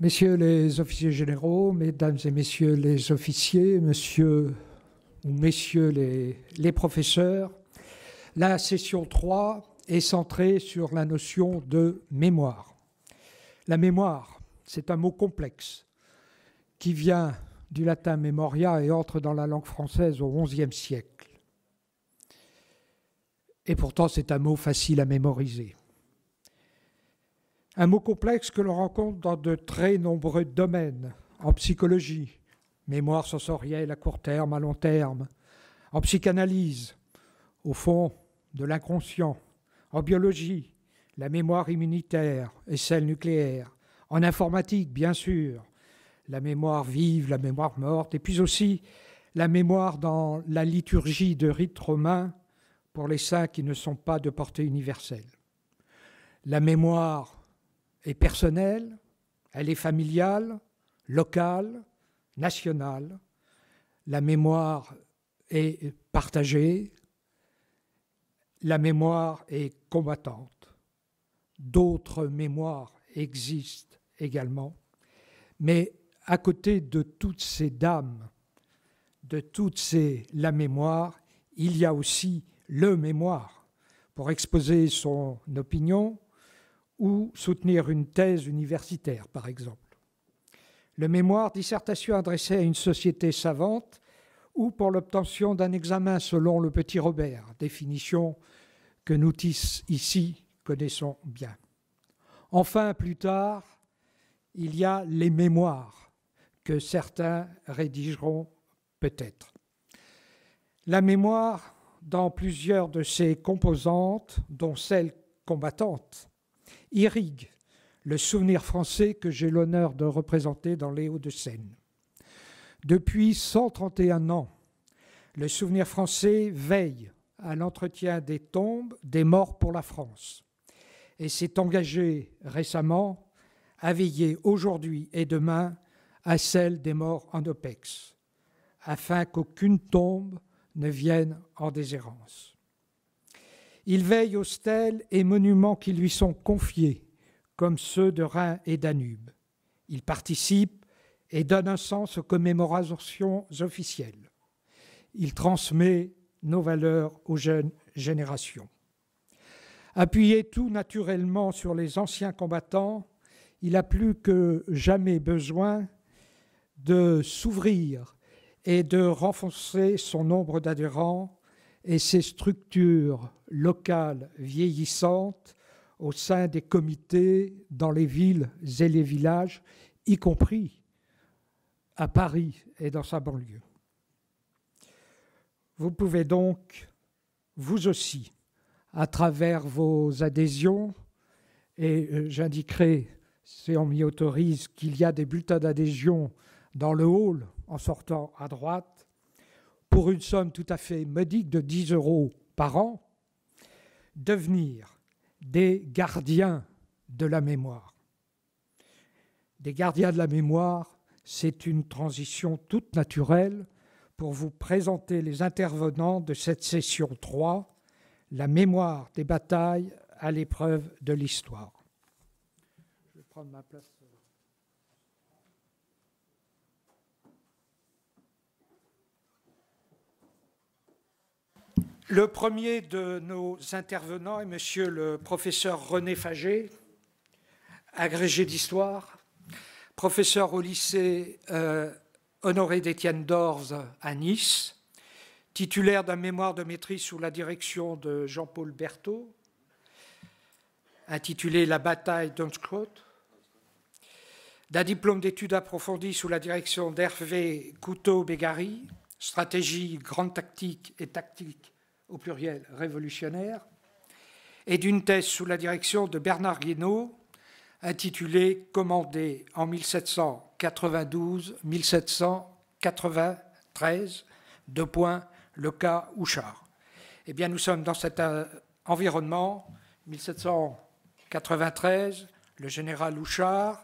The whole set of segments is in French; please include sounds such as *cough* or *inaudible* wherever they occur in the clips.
Messieurs les officiers généraux, mesdames et messieurs les officiers, messieurs ou messieurs les, les professeurs, la session 3 est centrée sur la notion de mémoire. La mémoire, c'est un mot complexe qui vient du latin memoria et entre dans la langue française au XIe siècle. Et pourtant, c'est un mot facile à mémoriser. Un mot complexe que l'on rencontre dans de très nombreux domaines, en psychologie, mémoire sensorielle à court terme, à long terme, en psychanalyse, au fond, de l'inconscient, en biologie, la mémoire immunitaire et celle nucléaire, en informatique, bien sûr, la mémoire vive, la mémoire morte, et puis aussi la mémoire dans la liturgie de rites romains pour les saints qui ne sont pas de portée universelle. La mémoire est personnelle, elle est familiale, locale, nationale. La mémoire est partagée, la mémoire est combattante. D'autres mémoires existent également. Mais à côté de toutes ces dames, de toutes ces la mémoire, il y a aussi le mémoire pour exposer son opinion, ou soutenir une thèse universitaire, par exemple. Le mémoire dissertation adressée à une société savante ou pour l'obtention d'un examen selon le petit Robert, définition que nous ici connaissons bien. Enfin, plus tard, il y a les mémoires que certains rédigeront peut-être. La mémoire, dans plusieurs de ses composantes, dont celle combattante, irrigue le souvenir français que j'ai l'honneur de représenter dans les Hauts-de-Seine. Depuis 131 ans, le souvenir français veille à l'entretien des tombes des morts pour la France et s'est engagé récemment à veiller aujourd'hui et demain à celle des morts en OPEX, afin qu'aucune tombe ne vienne en déshérence. Il veille aux stèles et monuments qui lui sont confiés, comme ceux de Rhin et Danube. Il participe et donne un sens aux commémorations officielles. Il transmet nos valeurs aux jeunes générations. Appuyé tout naturellement sur les anciens combattants, il a plus que jamais besoin de s'ouvrir et de renforcer son nombre d'adhérents et ces structures locales vieillissantes au sein des comités dans les villes et les villages, y compris à Paris et dans sa banlieue. Vous pouvez donc, vous aussi, à travers vos adhésions, et euh, j'indiquerai, si on m'y autorise, qu'il y a des bulletins d'adhésion dans le hall en sortant à droite, pour une somme tout à fait modique de 10 euros par an, devenir des gardiens de la mémoire. Des gardiens de la mémoire, c'est une transition toute naturelle pour vous présenter les intervenants de cette session 3, la mémoire des batailles à l'épreuve de l'histoire. Je vais ma place. Le premier de nos intervenants est monsieur le professeur René Fagé, agrégé d'histoire, professeur au lycée euh, Honoré d'Étienne d'Orze à Nice, titulaire d'un mémoire de maîtrise sous la direction de Jean-Paul Berthaud, intitulé La bataille d'Unscrot, d'un diplôme d'études approfondies sous la direction d'Hervé Couteau-Bégari, stratégie, grande tactique et tactique au pluriel révolutionnaire, et d'une thèse sous la direction de Bernard Guénaud, intitulée Commandé en 1792-1793, deux points, le cas Houchard. Eh bien, nous sommes dans cet euh, environnement, 1793, le général Houchard,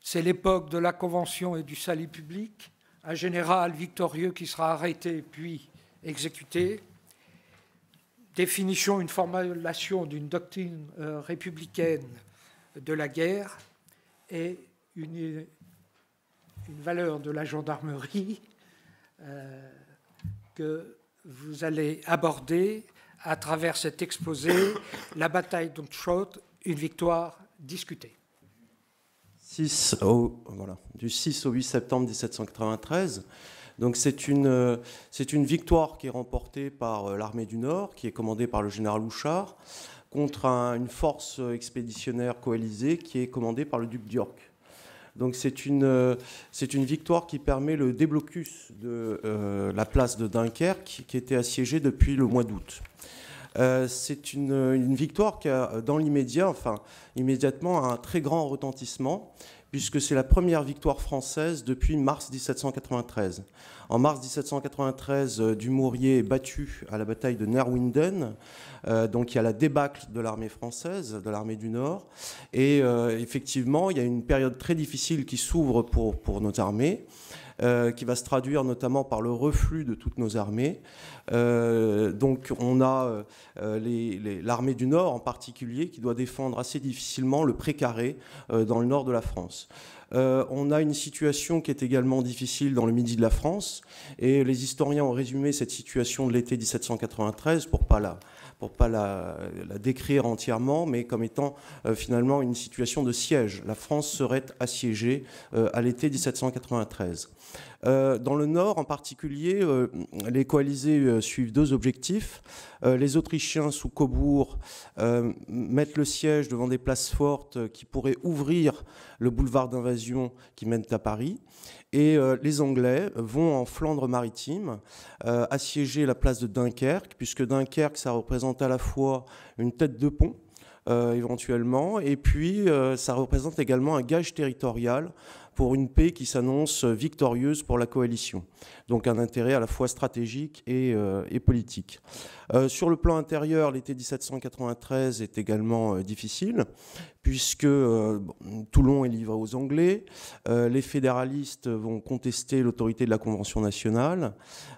c'est l'époque de la Convention et du salut public, un général victorieux qui sera arrêté puis exécuté Définition, une formulation d'une doctrine euh, républicaine de la guerre et une, une valeur de la gendarmerie euh, que vous allez aborder à travers cet exposé, *coughs* la bataille d'Unschott, une victoire discutée. 6 au, voilà, du 6 au 8 septembre 1793, donc c'est une, euh, c'est une victoire qui est remportée par euh, l'armée du Nord, qui est commandée par le général Houchard, contre une force euh, expéditionnaire coalisée qui est commandée par le duc d'York. Donc c'est une, c'est une victoire qui permet le déblocus de la place de Dunkerque qui était assiégée depuis le mois d'août. c'est une, une, victoire qui a, dans l'immédiat, enfin immédiatement, un très grand retentissement, puisque c'est la première victoire française depuis mars 1793. En mars 1793, euh, Dumouriez est battu à la bataille de Nerwinden, euh, donc il y a la débâcle de l'armée française, de l'armée du Nord, et euh, effectivement, il y a une période très difficile qui s'ouvre pour, pour notre armée. Euh, qui va se traduire notamment par le reflux de toutes nos armées. Euh, donc on a euh, l'armée du Nord en particulier qui doit défendre assez difficilement le précaré dans le nord de la France. on a une situation qui est également difficile dans le midi de la France, et les historiens ont résumé cette situation de l'été 1793, pour pas la, pour ne pas la, décrire entièrement, mais comme étant euh, finalement une situation de siège. La France serait assiégée euh, à l'été 1793. Euh, dans le Nord, en particulier, euh, les coalisés euh, suivent deux objectifs. les Autrichiens sous Cobourg mettent le siège devant des places fortes qui pourraient ouvrir le boulevard d'invasion qui mène à Paris. Et les Anglais vont en Flandre-Maritime assiéger la place de Dunkerque, puisque Dunkerque, ça représente à la fois une tête de pont, éventuellement. Et puis, ça représente également un gage territorial pour une paix qui s'annonce victorieuse pour la coalition. Donc un intérêt à la fois stratégique et, euh, politique. Euh, sur le plan intérieur, l'été 1793 est également euh, difficile, puisque euh, Toulon est livré aux Anglais, euh, les fédéralistes vont contester l'autorité de la Convention nationale,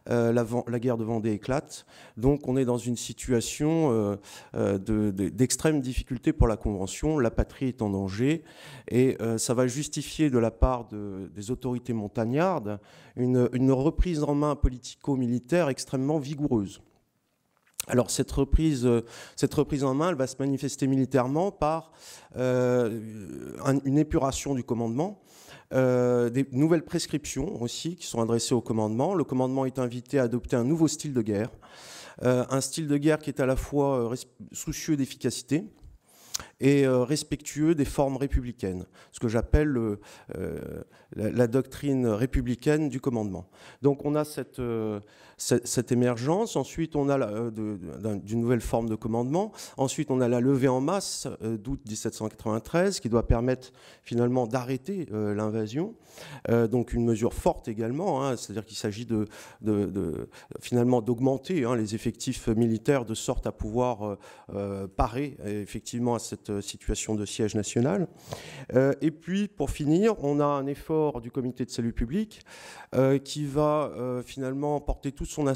euh, la, guerre de Vendée éclate, donc on est dans une situation d'extrême difficulté pour la Convention, la patrie est en danger, et ça va justifier de la part des autorités montagnardes une reprise en main politico-militaire extrêmement vigoureuse. Alors cette reprise, euh, cette reprise en main, va se manifester militairement par euh, une épuration du commandement. Euh, des nouvelles prescriptions aussi qui sont adressées au commandement. Le commandement est invité à adopter un nouveau style de guerre, un style de guerre qui est à la fois soucieux d'efficacité, et euh, respectueux des formes républicaines, ce que j'appelle euh, la, doctrine républicaine du commandement. Donc on a cette, euh, cette, émergence, ensuite on a d'une nouvelle forme de commandement, ensuite on a la levée en masse d'août 1793 qui doit permettre finalement d'arrêter l'invasion, donc une mesure forte également, hein, c'est-à-dire qu'il s'agit de, de, finalement d'augmenter hein, les effectifs militaires de sorte à pouvoir parer effectivement à cette euh, situation de siège national. Euh, et puis, pour finir, on a un effort du comité de salut public euh, qui va finalement porter toute son,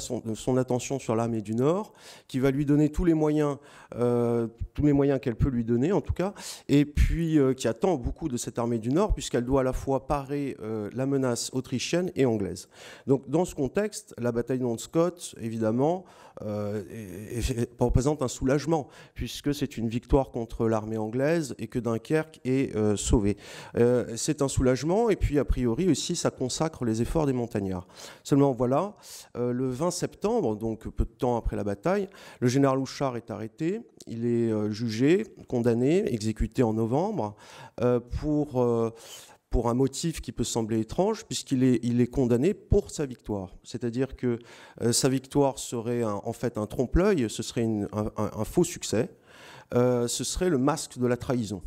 attention sur l'armée du Nord, qui va lui donner tous les moyens, tous les moyens qu'elle peut lui donner en tout cas, et puis qui attend beaucoup de cette armée du Nord, puisqu'elle doit à la fois parer la menace autrichienne et anglaise. Donc, dans ce contexte, la bataille de Scott, évidemment, représente un soulagement, puisque c'est une victoire contre la anglaise et que Dunkerque est euh, sauvé. Euh, c'est un soulagement et puis a priori aussi ça consacre les efforts des montagnards. Seulement voilà, euh, le 20 septembre, donc peu de temps après la bataille, le général Houchard est arrêté, il est jugé, condamné, exécuté en novembre pour pour un motif qui peut sembler étrange, puisqu'il est, il est condamné pour sa victoire. C'est-à-dire que sa victoire serait en fait un trompe-l'œil, ce serait un, faux succès, euh, ce serait le masque de la trahison.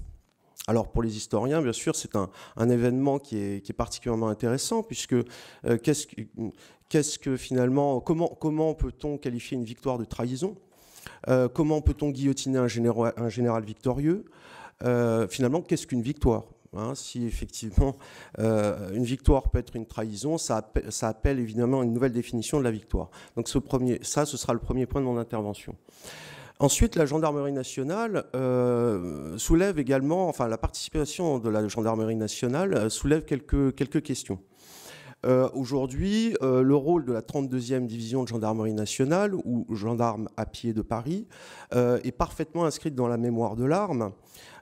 Alors pour les historiens, bien sûr, c'est un, événement qui est, particulièrement intéressant puisque euh, qu'est-ce que, finalement, comment, comment peut-on qualifier une victoire de trahison euh, Comment peut-on guillotiner un, général, victorieux Finalement, qu'est-ce qu'une victoire hein, si effectivement une victoire peut être une trahison, ça appelle, évidemment une nouvelle définition de la victoire. Donc ça, ce sera le premier point de mon intervention. Ensuite, la gendarmerie nationale euh, soulève également, enfin la participation de la gendarmerie nationale euh, soulève quelques, quelques questions. Euh, aujourd'hui, le rôle de la 32e division de gendarmerie nationale, ou gendarme à pied de Paris, est parfaitement inscrit dans la mémoire de l'arme.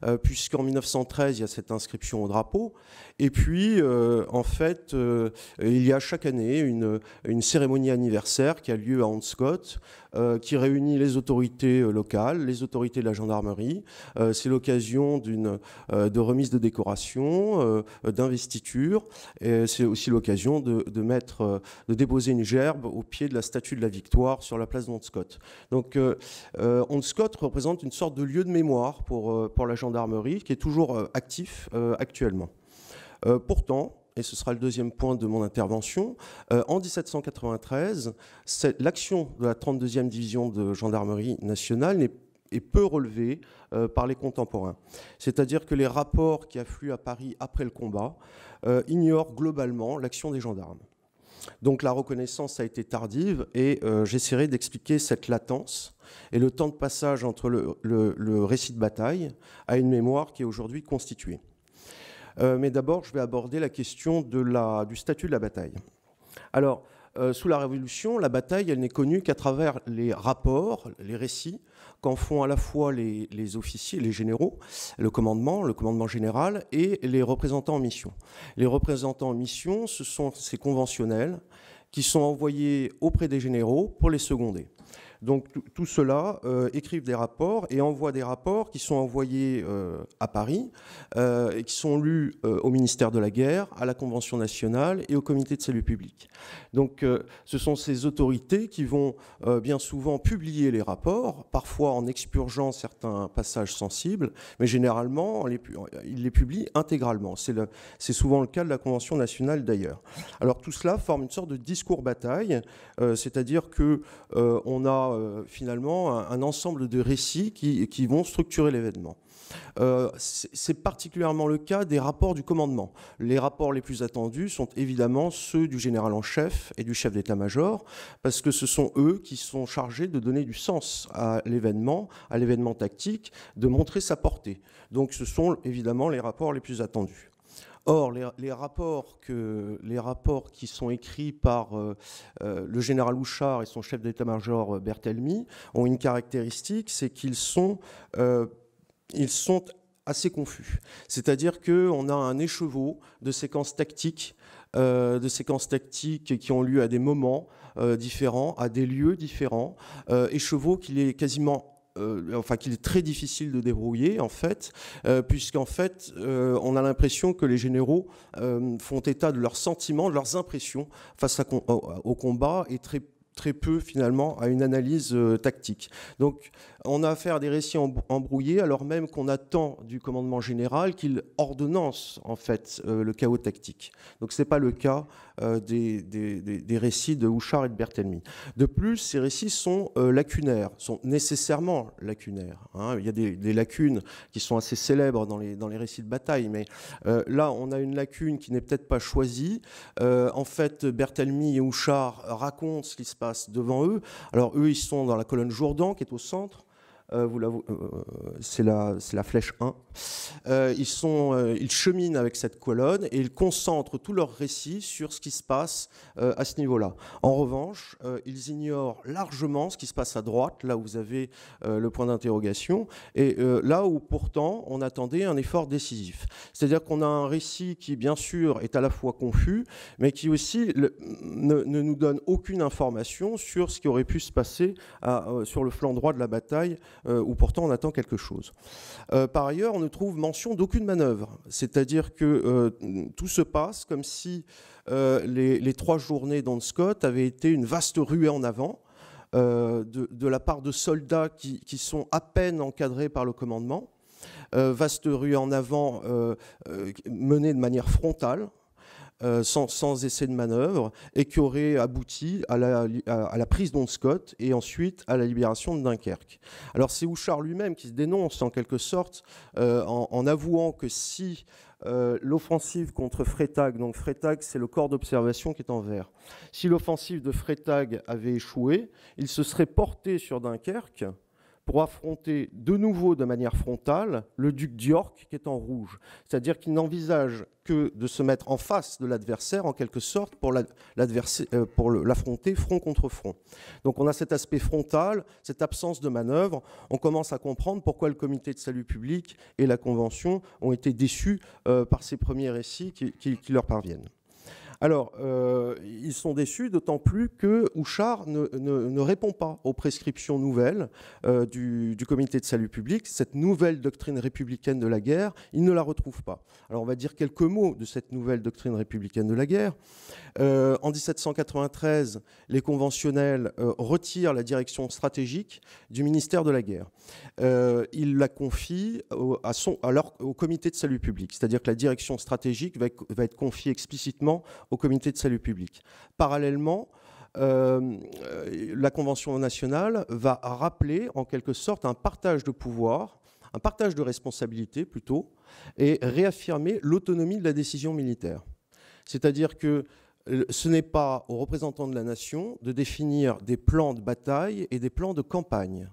Euh, puisqu'en 1913, il y a cette inscription au drapeau. Et puis, euh, en fait, euh, il y a chaque année une, cérémonie anniversaire qui a lieu à Hanscott, qui réunit les autorités locales, les autorités de la gendarmerie. C'est l'occasion d'une de remise de décoration, d'investiture. Et c'est aussi l'occasion de, mettre, de déposer une gerbe au pied de la statue de la Victoire sur la place d'Hanscott. Donc, Hanscott représente une sorte de lieu de mémoire pour, pour la gendarmerie gendarmerie, qui est toujours euh, actif euh, actuellement. Euh, pourtant, et ce sera le deuxième point de mon intervention, en 1793, l'action de la 32e division de gendarmerie nationale est, peu relevée par les contemporains. C'est-à-dire que les rapports qui affluent à Paris après le combat ignorent globalement l'action des gendarmes. Donc la reconnaissance a été tardive et euh, j'essaierai d'expliquer cette latence et le temps de passage entre le, récit de bataille à une mémoire qui est aujourd'hui constituée. Euh, mais d'abord, je vais aborder la question du statut de la bataille. Alors, euh, sous la Révolution, la bataille, elle n'est connue qu'à travers les rapports, les récits qu'en font à la fois les, officiers, les généraux, le commandement, le commandement général et les représentants en mission. Les représentants en mission, ce sont ces conventionnels qui sont envoyés auprès des généraux pour les seconder. Donc tout cela euh, écrivent des rapports et envoient des rapports qui sont envoyés euh, à Paris euh, et qui sont lus euh, au ministère de la Guerre, à la Convention nationale et au comité de salut public. Donc ce sont ces autorités qui vont bien souvent publier les rapports, parfois en expurgeant certains passages sensibles, mais généralement ils les publient intégralement. C'est souvent le cas de la Convention nationale d'ailleurs. Alors tout cela forme une sorte de discours bataille, c'est-à-dire que on a euh, finalement un, ensemble de récits qui, vont structurer l'événement. Euh, c'est particulièrement le cas des rapports du commandement. Les rapports les plus attendus sont évidemment ceux du général en chef et du chef d'état-major, parce que ce sont eux qui sont chargés de donner du sens à l'événement, à l'événement tactique, de montrer sa portée. Donc ce sont évidemment les rapports les plus attendus. Or, les, rapports qui sont écrits par euh, euh, le général Houchard et son chef d'état-major euh, Berthelmy ont une caractéristique, c'est qu'ils sont, assez confus. C'est-à-dire qu'on a un écheveau de séquences tactiques de séquences tactiques qui ont lieu à des moments différents, à des lieux différents, euh, échevaux qu'il est quasiment euh, enfin qu'il est très difficile de débrouiller en fait, euh, puisqu'en fait euh, on a l'impression que les généraux font état de leurs sentiments, de leurs impressions face au, au combat et très très peu finalement à une analyse euh, tactique. Donc on a affaire à des récits embrouillés alors même qu'on attend du commandement général qu'il ordonnance en fait euh, le chaos tactique. Donc ce n'est pas le cas euh, des, récits de Houchard et de Berthelmy. De plus, ces récits sont lacunaires, sont nécessairement lacunaires. Hein. Il y a des, lacunes qui sont assez célèbres dans les, dans les récits de bataille, mais là on a une lacune qui n'est peut-être pas choisie. en fait, Berthelmy et Houchard racontent ce qui se devant eux. Alors eux, ils sont dans la colonne Jourdan, qui est au centre. Euh, euh, c'est la, la, flèche 1. Euh, ils, sont, ils cheminent avec cette colonne et ils concentrent tout leur récit sur ce qui se passe à ce niveau-là. En revanche, ils ignorent largement ce qui se passe à droite, là où vous avez le point d'interrogation, et là où pourtant on attendait un effort décisif. C'est-à-dire qu'on a un récit qui, bien sûr, est à la fois confus, mais qui aussi ne, nous donne aucune information sur ce qui aurait pu se passer sur le flanc droit de la bataille euh, ou pourtant on attend quelque chose. Euh, par ailleurs, on ne trouve mention d'aucune manœuvre, c'est-à-dire que euh, tout se passe comme si les, trois journées d'On Scott avaient été une vaste ruée en avant. de, la part de soldats qui, sont à peine encadrés par le commandement. vaste ruée en avant menée de manière frontale, euh, sans, essai de manœuvre, et qui aurait abouti à la, prise d'Onscott et ensuite à la libération de Dunkerque. Alors c'est Houchard lui-même qui se dénonce en quelque sorte euh, en, avouant que si euh, l'offensive contre Freytag, donc Freytag c'est le corps d'observation qui est en vert, si l'offensive de Freytag avait échoué, il se serait porté sur Dunkerque pour affronter de nouveau de manière frontale le duc d'York qui est en rouge. C'est-à-dire qu'il n'envisage que de se mettre en face de l'adversaire en quelque sorte pour euh, l'affronter front contre front. Donc on a cet aspect frontal, cette absence de manœuvre. On commence à comprendre pourquoi le comité de salut public et la Convention ont été déçus euh, par ces premiers récits qui leur parviennent. Alors, euh, ils sont déçus, d'autant plus que Houchard ne, répond pas aux prescriptions nouvelles euh, du, comité de salut public. Cette nouvelle doctrine républicaine de la guerre, il ne la retrouve pas. Alors, on va dire quelques mots de cette nouvelle doctrine républicaine de la guerre. Euh, en 1793, les conventionnels retirent la direction stratégique du ministère de la guerre. ils la confient au, au comité de salut public, c'est-à-dire que la direction stratégique va, va être confiée explicitement au comité de salut public. Parallèlement, euh, la Convention nationale va rappeler en quelque sorte un partage de pouvoir, un partage de responsabilité plutôt, et réaffirmer l'autonomie de la décision militaire. C'est-à-dire que euh, ce n'est pas aux représentants de la nation de définir des plans de bataille et des plans de campagne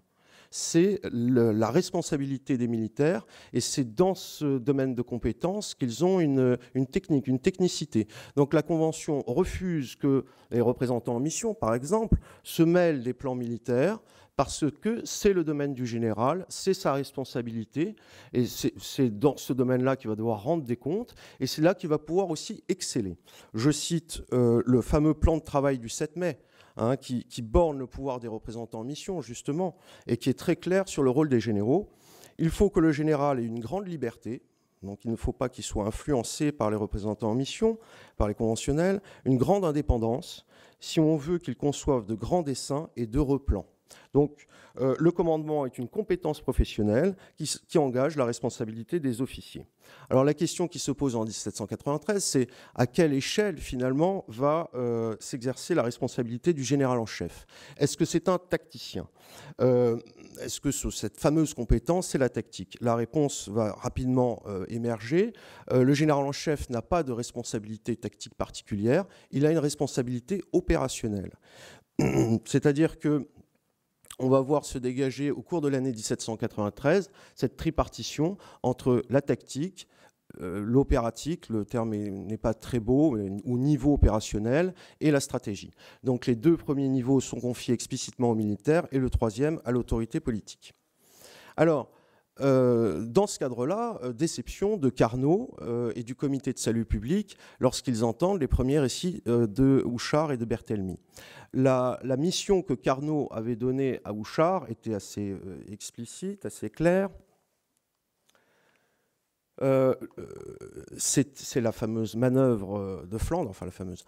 c'est la responsabilité des militaires et c'est dans ce domaine de compétences qu'ils ont une, technique, une technicité. Donc la Convention refuse que les représentants en mission, par exemple, se mêlent des plans militaires parce que c'est le domaine du général, c'est sa responsabilité, et c'est dans ce domaine-là qu'il va devoir rendre des comptes, et c'est là qu'il va pouvoir aussi exceller. Je cite euh, le fameux plan de travail du 7 mai, Hein, qui, borne le pouvoir des représentants en mission, justement, et qui est très clair sur le rôle des généraux. Il faut que le général ait une grande liberté, donc il ne faut pas qu'il soit influencé par les représentants en mission, par les conventionnels, une grande indépendance, si on veut qu'il conçoive de grands dessins et d'heureux plans. Donc, euh, le commandement est une compétence professionnelle qui, engage la responsabilité des officiers. Alors, la question qui se pose en 1793, c'est à quelle échelle, finalement, va euh, s'exercer la responsabilité du général en chef Est-ce que c'est un tacticien euh, Est-ce que cette fameuse compétence, c'est la tactique La réponse va rapidement émerger. le général en chef n'a pas de responsabilité tactique particulière, il a une responsabilité opérationnelle. *clears throat* C'est-à-dire que on va voir se dégager au cours de l'année 1793 cette tripartition entre la tactique, euh, l'opératique, le terme n'est pas très beau, au niveau opérationnel, et la stratégie. Donc les deux premiers niveaux sont confiés explicitement aux militaires et le troisième à l'autorité politique. Alors, euh, dans ce cadre-là, euh, déception de Carnot euh, et du comité de salut public lorsqu'ils entendent les premiers récits de Houchard et de Berthelmy. La, mission que Carnot avait donnée à Houchard était assez explicite, assez claire. c'est la fameuse manœuvre de Flandre, enfin la fameuse.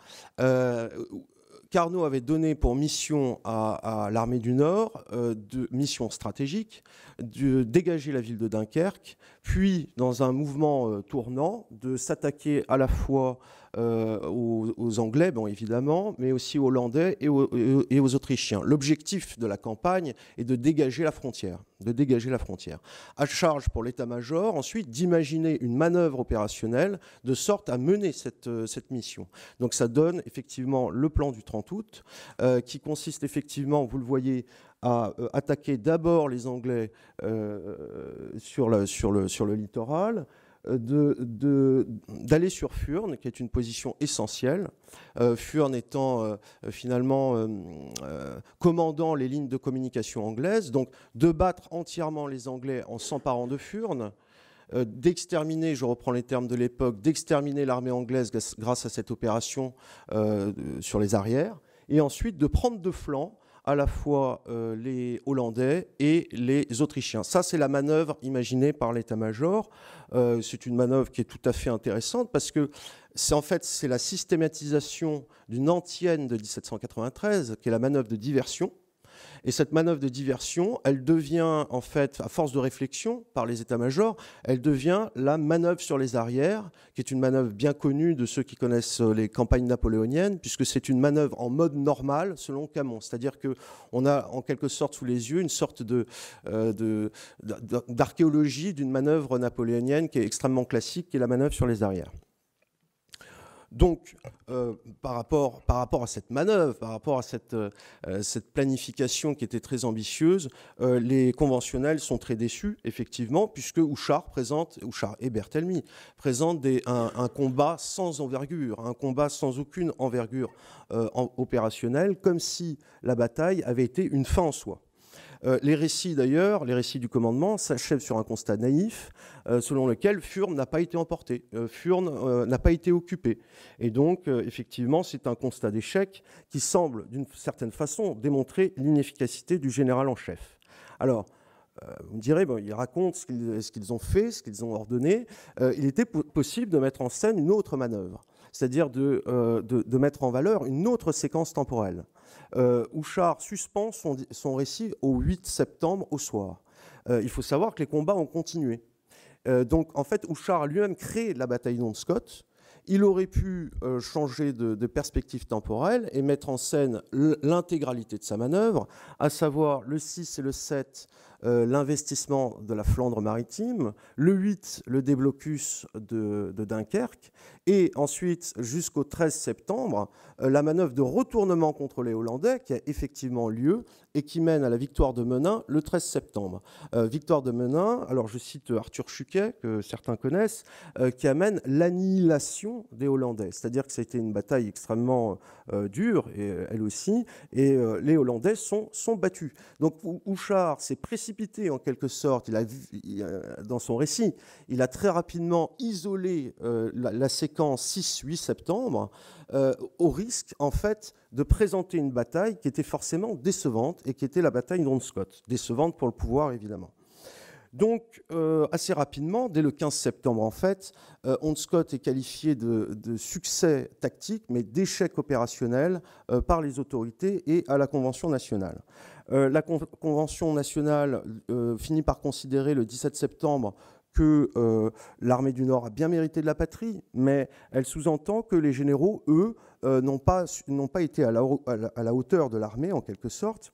Carnot avait donné pour mission à, l'armée du Nord, euh, de, mission stratégique, de dégager la ville de Dunkerque, puis dans un mouvement euh, tournant, de s'attaquer à la fois euh, aux, Anglais, bon, évidemment, mais aussi aux Hollandais et aux, Autrichiens. L'objectif de la campagne est de dégager la frontière, de dégager la frontière. À charge pour l'état-major, ensuite, d'imaginer une manœuvre opérationnelle de sorte à mener cette, euh, mission. Donc ça donne effectivement le plan du 30 août, euh, qui consiste effectivement, vous le voyez, à attaquer d'abord les Anglais sur, sur, le, sur le littoral, euh, d'aller de, sur Furne, qui est une position essentielle. Euh, Furne étant euh, finalement commandant les lignes de communication anglaises, donc de battre entièrement les Anglais en s'emparant de Furne, d'exterminer, je reprends les termes de l'époque, d'exterminer l'armée anglaise grâce à cette opération sur les arrières, et ensuite de prendre de flanc à la fois euh, les Hollandais et les Autrichiens. Ça, c'est la manœuvre imaginée par l'état-major. Euh, c'est une manœuvre qui est tout à fait intéressante parce que c'est en fait c'est la systématisation d'une antienne de 1793, qui est la manœuvre de diversion, et cette manœuvre de diversion, elle devient, en fait, à force de réflexion par les états-majors, elle devient la manœuvre sur les arrières, qui est une manœuvre bien connue de ceux qui connaissent euh, les campagnes napoléoniennes, puisque c'est une manœuvre en mode normal selon Camon. C'est-à-dire qu'on a en quelque sorte sous les yeux une sorte euh, d'archéologie d'une manœuvre napoléonienne qui est extrêmement classique, qui est la manœuvre sur les arrières. Donc, euh, par, rapport, à cette manœuvre, par rapport à cette, euh, planification qui était très ambitieuse, euh, les conventionnels sont très déçus, effectivement, puisque Houchard, présente, et Berthelmy présentent un, combat sans envergure, un combat sans aucune envergure opérationnelle, comme si la bataille avait été une fin en soi. Euh, les récits d'ailleurs, les récits du commandement, s'achèvent sur un constat naïf euh, selon lequel Furne n'a pas été emporté, euh, Furne n'a pas été occupé. Et donc, effectivement, c'est un constat d'échec qui semble, d'une certaine façon, démontrer l'inefficacité du général en chef. Alors, vous me direz, bon, ils racontent ce qu'ils ont fait, ce qu'ils ont ordonné. il était possible de mettre en scène une autre manœuvre, c'est-à-dire de, mettre en valeur une autre séquence temporelle. Houchard euh, suspend son, récit au 8 septembre au soir. Euh, il faut savoir que les combats ont continué. Euh, donc, en fait, Houchard lui-même crée la bataille de Scott. Il aurait pu changer de, de, perspective temporelle et mettre en scène l'intégralité de sa manœuvre, à savoir le 6 et le 7 euh, l'investissement de la Flandre maritime, le 8, le déblocus de, Dunkerque, et ensuite, jusqu'au 13 septembre, euh, la manœuvre de retournement contre les Hollandais qui a effectivement lieu et qui mène à la victoire de Menin le 13 septembre. Euh, victoire de Menin, alors je cite Arthur Chuquet, que certains connaissent, qui amène l'annihilation des Hollandais. C'est-à-dire que ça a été une bataille extrêmement dure, et, elle aussi, et les Hollandais sont, sont battus. Donc Houchard c'est précisément en quelque sorte. Il a, dans son récit, il a très rapidement isolé euh, la, séquence 6-8 septembre euh, au risque en fait de présenter une bataille qui était forcément décevante et qui était la bataille d'Onscott, Décevante pour le pouvoir évidemment. Donc, euh, assez rapidement, dès le 15 septembre en fait, Onscott euh, Scott est qualifié de, succès tactique, mais d'échec opérationnel euh, par les autorités et à la Convention nationale. la Convention nationale finit par considérer le 17 septembre que l'armée du Nord a bien mérité de la patrie, mais elle sous-entend que les généraux, eux, n'ont pas, été à la hauteur de l'armée, en quelque sorte.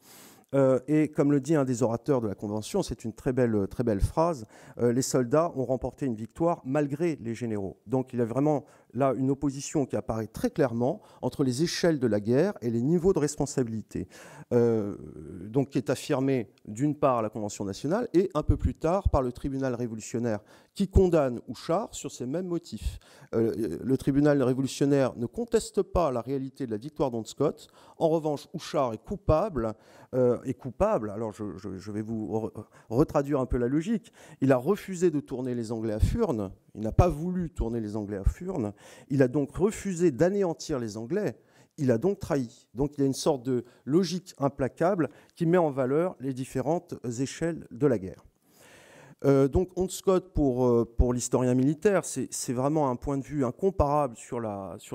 Euh, et comme le dit un des orateurs de la Convention, c'est une très belle, très belle phrase, euh, les soldats ont remporté une victoire malgré les généraux. Donc il a vraiment là une opposition qui apparaît très clairement entre les échelles de la guerre et les niveaux de responsabilité, euh, donc qui est affirmée d'une part à la Convention nationale et un peu plus tard par le tribunal révolutionnaire qui condamne Houchard sur ces mêmes motifs. Euh, le tribunal révolutionnaire ne conteste pas la réalité de la victoire d'On En revanche, Houchard est coupable, euh, coupable. Alors je, vais vous retraduire un peu la logique. Il a refusé de tourner les Anglais à Furne. Il n'a pas voulu tourner les Anglais à Furne. Il a donc refusé d'anéantir les Anglais. Il a donc trahi. Donc il y a une sorte de logique implacable qui met en valeur les différentes échelles de la guerre. Euh, donc Onscott, Scott, euh, pour, l'historien militaire, c'est vraiment un point de vue incomparable sur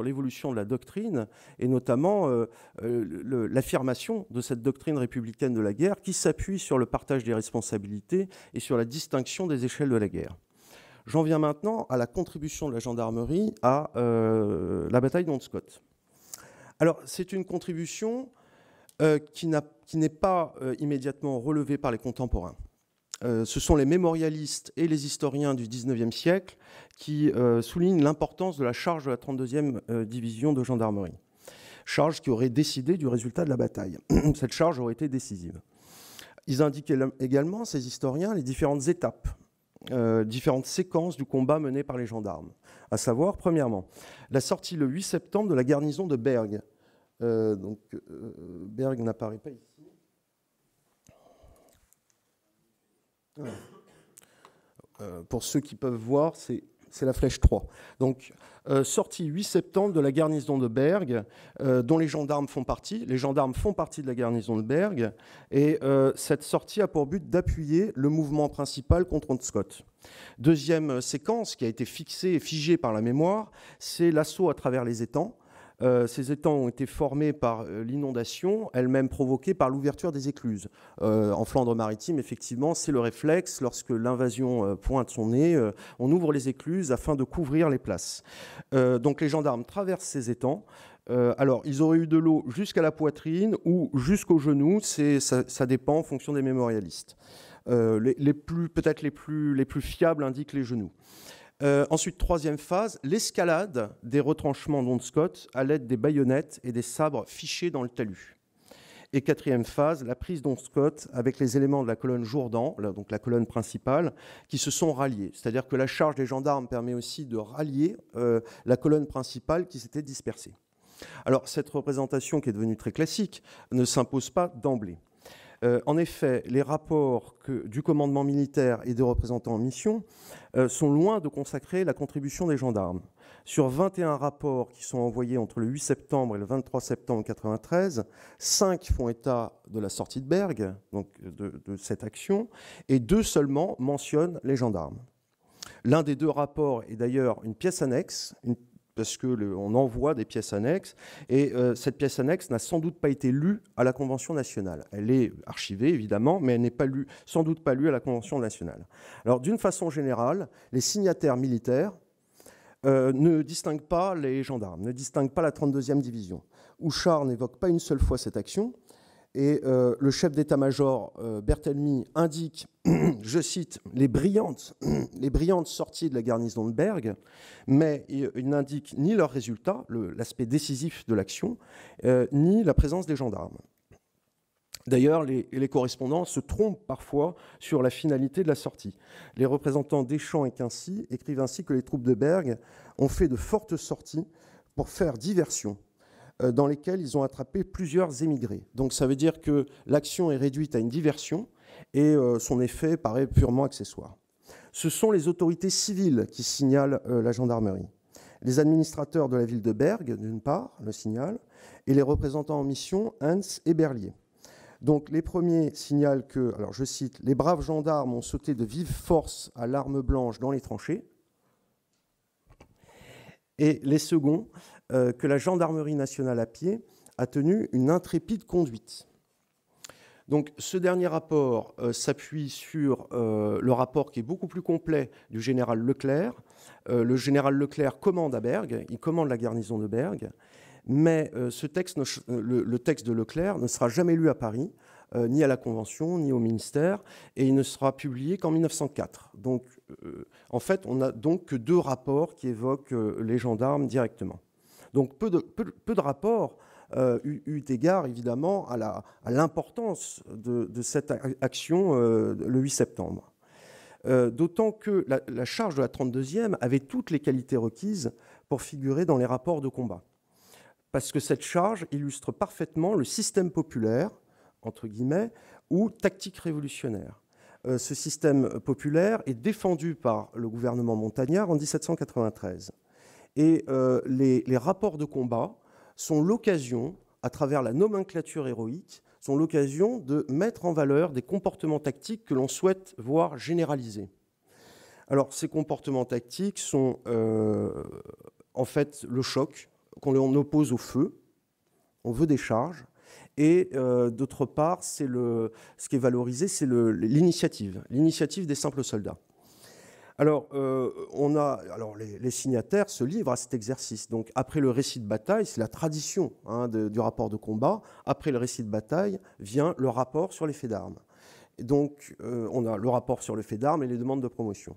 l'évolution de la doctrine, et notamment euh, l'affirmation de cette doctrine républicaine de la guerre qui s'appuie sur le partage des responsabilités et sur la distinction des échelles de la guerre. J'en viens maintenant à la contribution de la gendarmerie à euh, la bataille d'Ontscott. Alors, c'est une contribution euh, qui n'est pas euh, immédiatement relevée par les contemporains. ce sont les mémorialistes et les historiens du XIXe siècle qui soulignent l'importance de la charge de la 32e division de gendarmerie, charge qui aurait décidé du résultat de la bataille. Cette charge aurait été décisive. Ils indiquent également, ces historiens, les différentes étapes euh, différentes séquences du combat mené par les gendarmes. À savoir, premièrement, la sortie le 8 septembre de la garnison de Berg. Euh, donc, euh, Berg n'apparaît pas ici. pour ceux qui peuvent voir, c'est c'est la flèche 3. Donc, euh, sortie 8 septembre de la garnison de Berg, euh, dont les gendarmes font partie. Les gendarmes font partie de la garnison de Berg, et euh, cette sortie a pour but d'appuyer le mouvement principal contre Scott. Deuxième séquence qui a été fixée et figée par la mémoire, c'est l'assaut à travers les étangs. Euh, ces étangs ont été formés par euh, l'inondation, elle-même provoquée par l'ouverture des écluses. Euh, en Flandre-Maritime, effectivement, c'est le réflexe. Lorsque l'invasion pointe son nez, on ouvre les écluses afin de couvrir les places. donc les gendarmes traversent ces étangs. alors, ils auraient eu de l'eau jusqu'à la poitrine ou jusqu'aux genoux. ça, ça, dépend en fonction des mémorialistes. peut-être les plus fiables indiquent les genoux. Euh, ensuite, troisième phase, l'escalade des retranchements d'Onscott à l'aide des baïonnettes et des sabres fichés dans le talus. Et quatrième phase, la prise d'Onscott avec les éléments de la colonne Jourdan, donc la colonne principale, qui se sont ralliés. C'est-à-dire que la charge des gendarmes permet aussi de rallier euh, la colonne principale qui s'était dispersée. Alors cette représentation qui est devenue très classique ne s'impose pas d'emblée. Euh, en effet, les rapports du commandement militaire et des représentants en mission euh, sont loin de consacrer la contribution des gendarmes. Sur 21 rapports qui sont envoyés entre le 8 septembre et le 23 septembre 1993, 5 font état de la sortie de Berg, donc de, cette action, et deux seulement mentionnent les gendarmes. L'un des deux rapports est d'ailleurs une pièce annexe, une parce qu'on envoie des pièces annexes. Et euh, cette pièce annexe n'a sans doute pas été lue à la Convention nationale. Elle est archivée, évidemment, mais elle n'est pas lue, sans doute pas lue à la Convention nationale. Alors, d'une façon générale, les signataires militaires euh, ne distinguent pas les gendarmes, ne distinguent pas la 32e division. Houchard n'évoque pas une seule fois cette action. Et euh, le chef d'état-major euh, Bertelmy indique, *clears throat* je cite, *clears throat* les brillantes, sorties de la garnison de Berg, mais il, n'indique ni leurs résultats, l'aspect décisif de l'action, euh, ni la présence des gendarmes. D'ailleurs, les, correspondants se trompent parfois sur la finalité de la sortie. Les représentants Deschamps et Quincy écrivent ainsi que les troupes de Berg ont fait de fortes sorties pour faire diversion euh, dans lesquels ils ont attrapé plusieurs émigrés. Donc ça veut dire que l'action est réduite à une diversion et euh, son effet paraît purement accessoire. Ce sont les autorités civiles qui signalent euh, la gendarmerie. Les administrateurs de la ville de Berg, d'une part, le signalent, et les représentants en mission, Hans et Berlier. Donc les premiers signalent que, alors je cite, les braves gendarmes ont sauté de vive force à l'arme blanche dans les tranchées. Et les seconds euh, que la gendarmerie nationale à pied a tenu une intrépide conduite. Donc ce dernier rapport euh, s'appuie sur euh, le rapport qui est beaucoup plus complet du général Leclerc. le général Leclerc commande à Bergue, il commande la garnison de Bergue, mais ce texte, le, texte de Leclerc ne sera jamais lu à Paris, ni à la Convention, ni au ministère, et il ne sera publié qu'en 1904. Donc en fait, on n'a donc que deux rapports qui évoquent les gendarmes directement. Donc peu de, rapports euh, eu, égard évidemment à l'importance de, cette action euh, le 8 septembre. Euh, d'autant que la, charge de la 32e avait toutes les qualités requises pour figurer dans les rapports de combat. Parce que cette charge illustre parfaitement le système populaire, entre guillemets, ou tactique révolutionnaire. Euh, ce système populaire est défendu par le gouvernement montagnard en 1793. Et euh, les, rapports de combat sont l'occasion, à travers la nomenclature héroïque, sont l'occasion de mettre en valeur des comportements tactiques que l'on souhaite voir généralisés. Alors ces comportements tactiques sont euh, en fait le choc qu'on oppose au feu, on veut des charges, et euh, d'autre part, c'est ce qui est valorisé, c'est l'initiative, l'initiative des simples soldats. Alors, euh, les, signataires se livrent à cet exercice. Donc, après le récit de bataille, c'est la tradition hein, du rapport de combat. Après le récit de bataille vient le rapport sur les faits d'armes. Donc, euh, on a le rapport sur les faits d'armes et les demandes de promotion.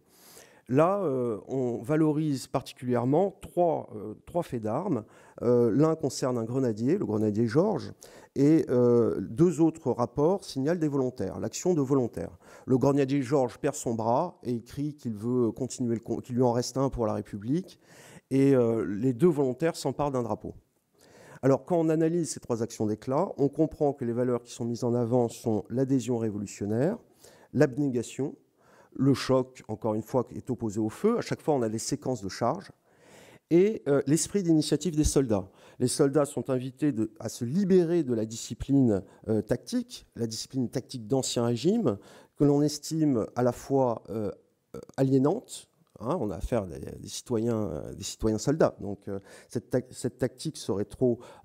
Là, euh, on valorise particulièrement trois, euh, faits d'armes. Euh, l'un concerne un grenadier, le grenadier Georges, et deux autres rapports signalent des volontaires, l'action de volontaires. Le grenadier Georges perd son bras et écrit qu'il veut continuer, qu'il lui en reste un pour la République, et les deux volontaires s'emparent d'un drapeau. Alors, quand on analyse ces trois actions d'éclat, on comprend que les valeurs qui sont mises en avant sont l'adhésion révolutionnaire, l'abnégation, le choc, encore une fois, est opposé au feu. À chaque fois, on a des séquences de charges. Et euh, l'esprit d'initiative des soldats. Les soldats sont invités à se libérer de la discipline euh, tactique, la discipline tactique d'ancien régime, que l'on estime à la fois euh, aliénante, Hein, on a affaire à des euh, citoyens, soldats. Donc euh, cette, tactique serait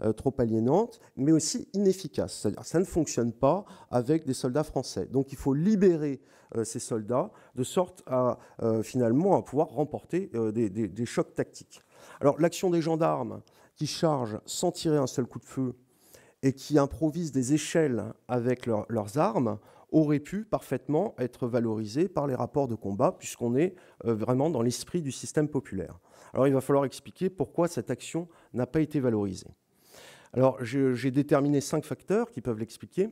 euh, trop, aliénante, mais aussi inefficace. C'est-à-dire ça ne fonctionne pas avec des soldats français. Donc il faut libérer ces soldats de sorte à finalement à pouvoir remporter des, chocs tactiques. Alors l'action des gendarmes qui chargent sans tirer un seul coup de feu et qui improvisent des échelles avec leurs armes, aurait pu parfaitement être valorisé par les rapports de combat, puisqu'on est euh, vraiment dans l'esprit du système populaire. Alors il va falloir expliquer pourquoi cette action n'a pas été valorisée. Alors j'ai déterminé cinq facteurs qui peuvent l'expliquer.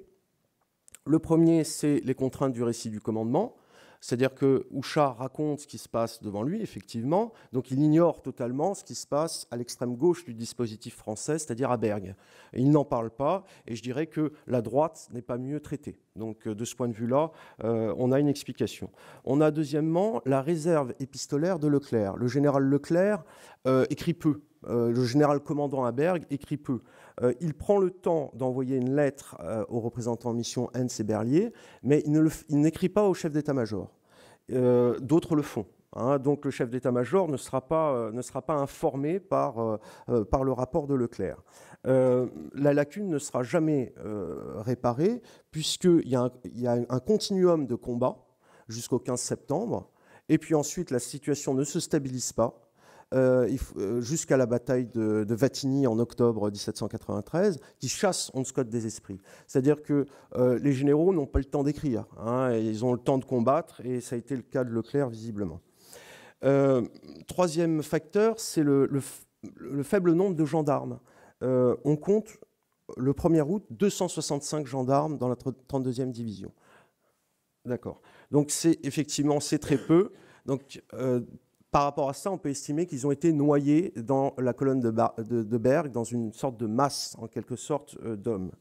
Le premier, c'est les contraintes du récit du commandement. C'est-à-dire que Houchard raconte ce qui se passe devant lui, effectivement, donc il ignore totalement ce qui se passe à l'extrême gauche du dispositif français, c'est-à-dire à Bergue. il n'en parle pas, et je dirais que la droite n'est pas mieux traitée. Donc euh, de ce point de vue-là, euh, on a une explication. On a deuxièmement la réserve épistolaire de Leclerc. Le général Leclerc euh, écrit peu. le général commandant à Berg écrit peu. il prend le temps d'envoyer une lettre au représentant en mission Hans Berlier, mais il n'écrit pas au chef d'état-major. D'autres le font. Hein. donc le chef d'état-major ne, sera pas, euh, ne sera pas informé par, euh, euh, par le rapport de Leclerc. la lacune ne sera jamais réparée puisqu'il y, a un, un continuum de combat jusqu'au 15 septembre. Et puis ensuite, la situation ne se stabilise pas. jusqu'à la bataille de, de, Vatigny en octobre 1793, qui chasse Hans des esprits. C'est-à-dire que les généraux n'ont pas le temps d'écrire, hein, ils ont le temps de combattre, et ça a été le cas de Leclerc visiblement. Euh, troisième facteur, c'est le, le, faible nombre de gendarmes. Euh, on compte le 1er août 265 gendarmes dans la 32e division. D'accord. Donc c'est effectivement c'est très peu. Donc euh, par rapport à ça, on peut estimer qu'ils ont été noyés dans la colonne de, de, de, Berg, dans une sorte de masse en quelque sorte d'hommes.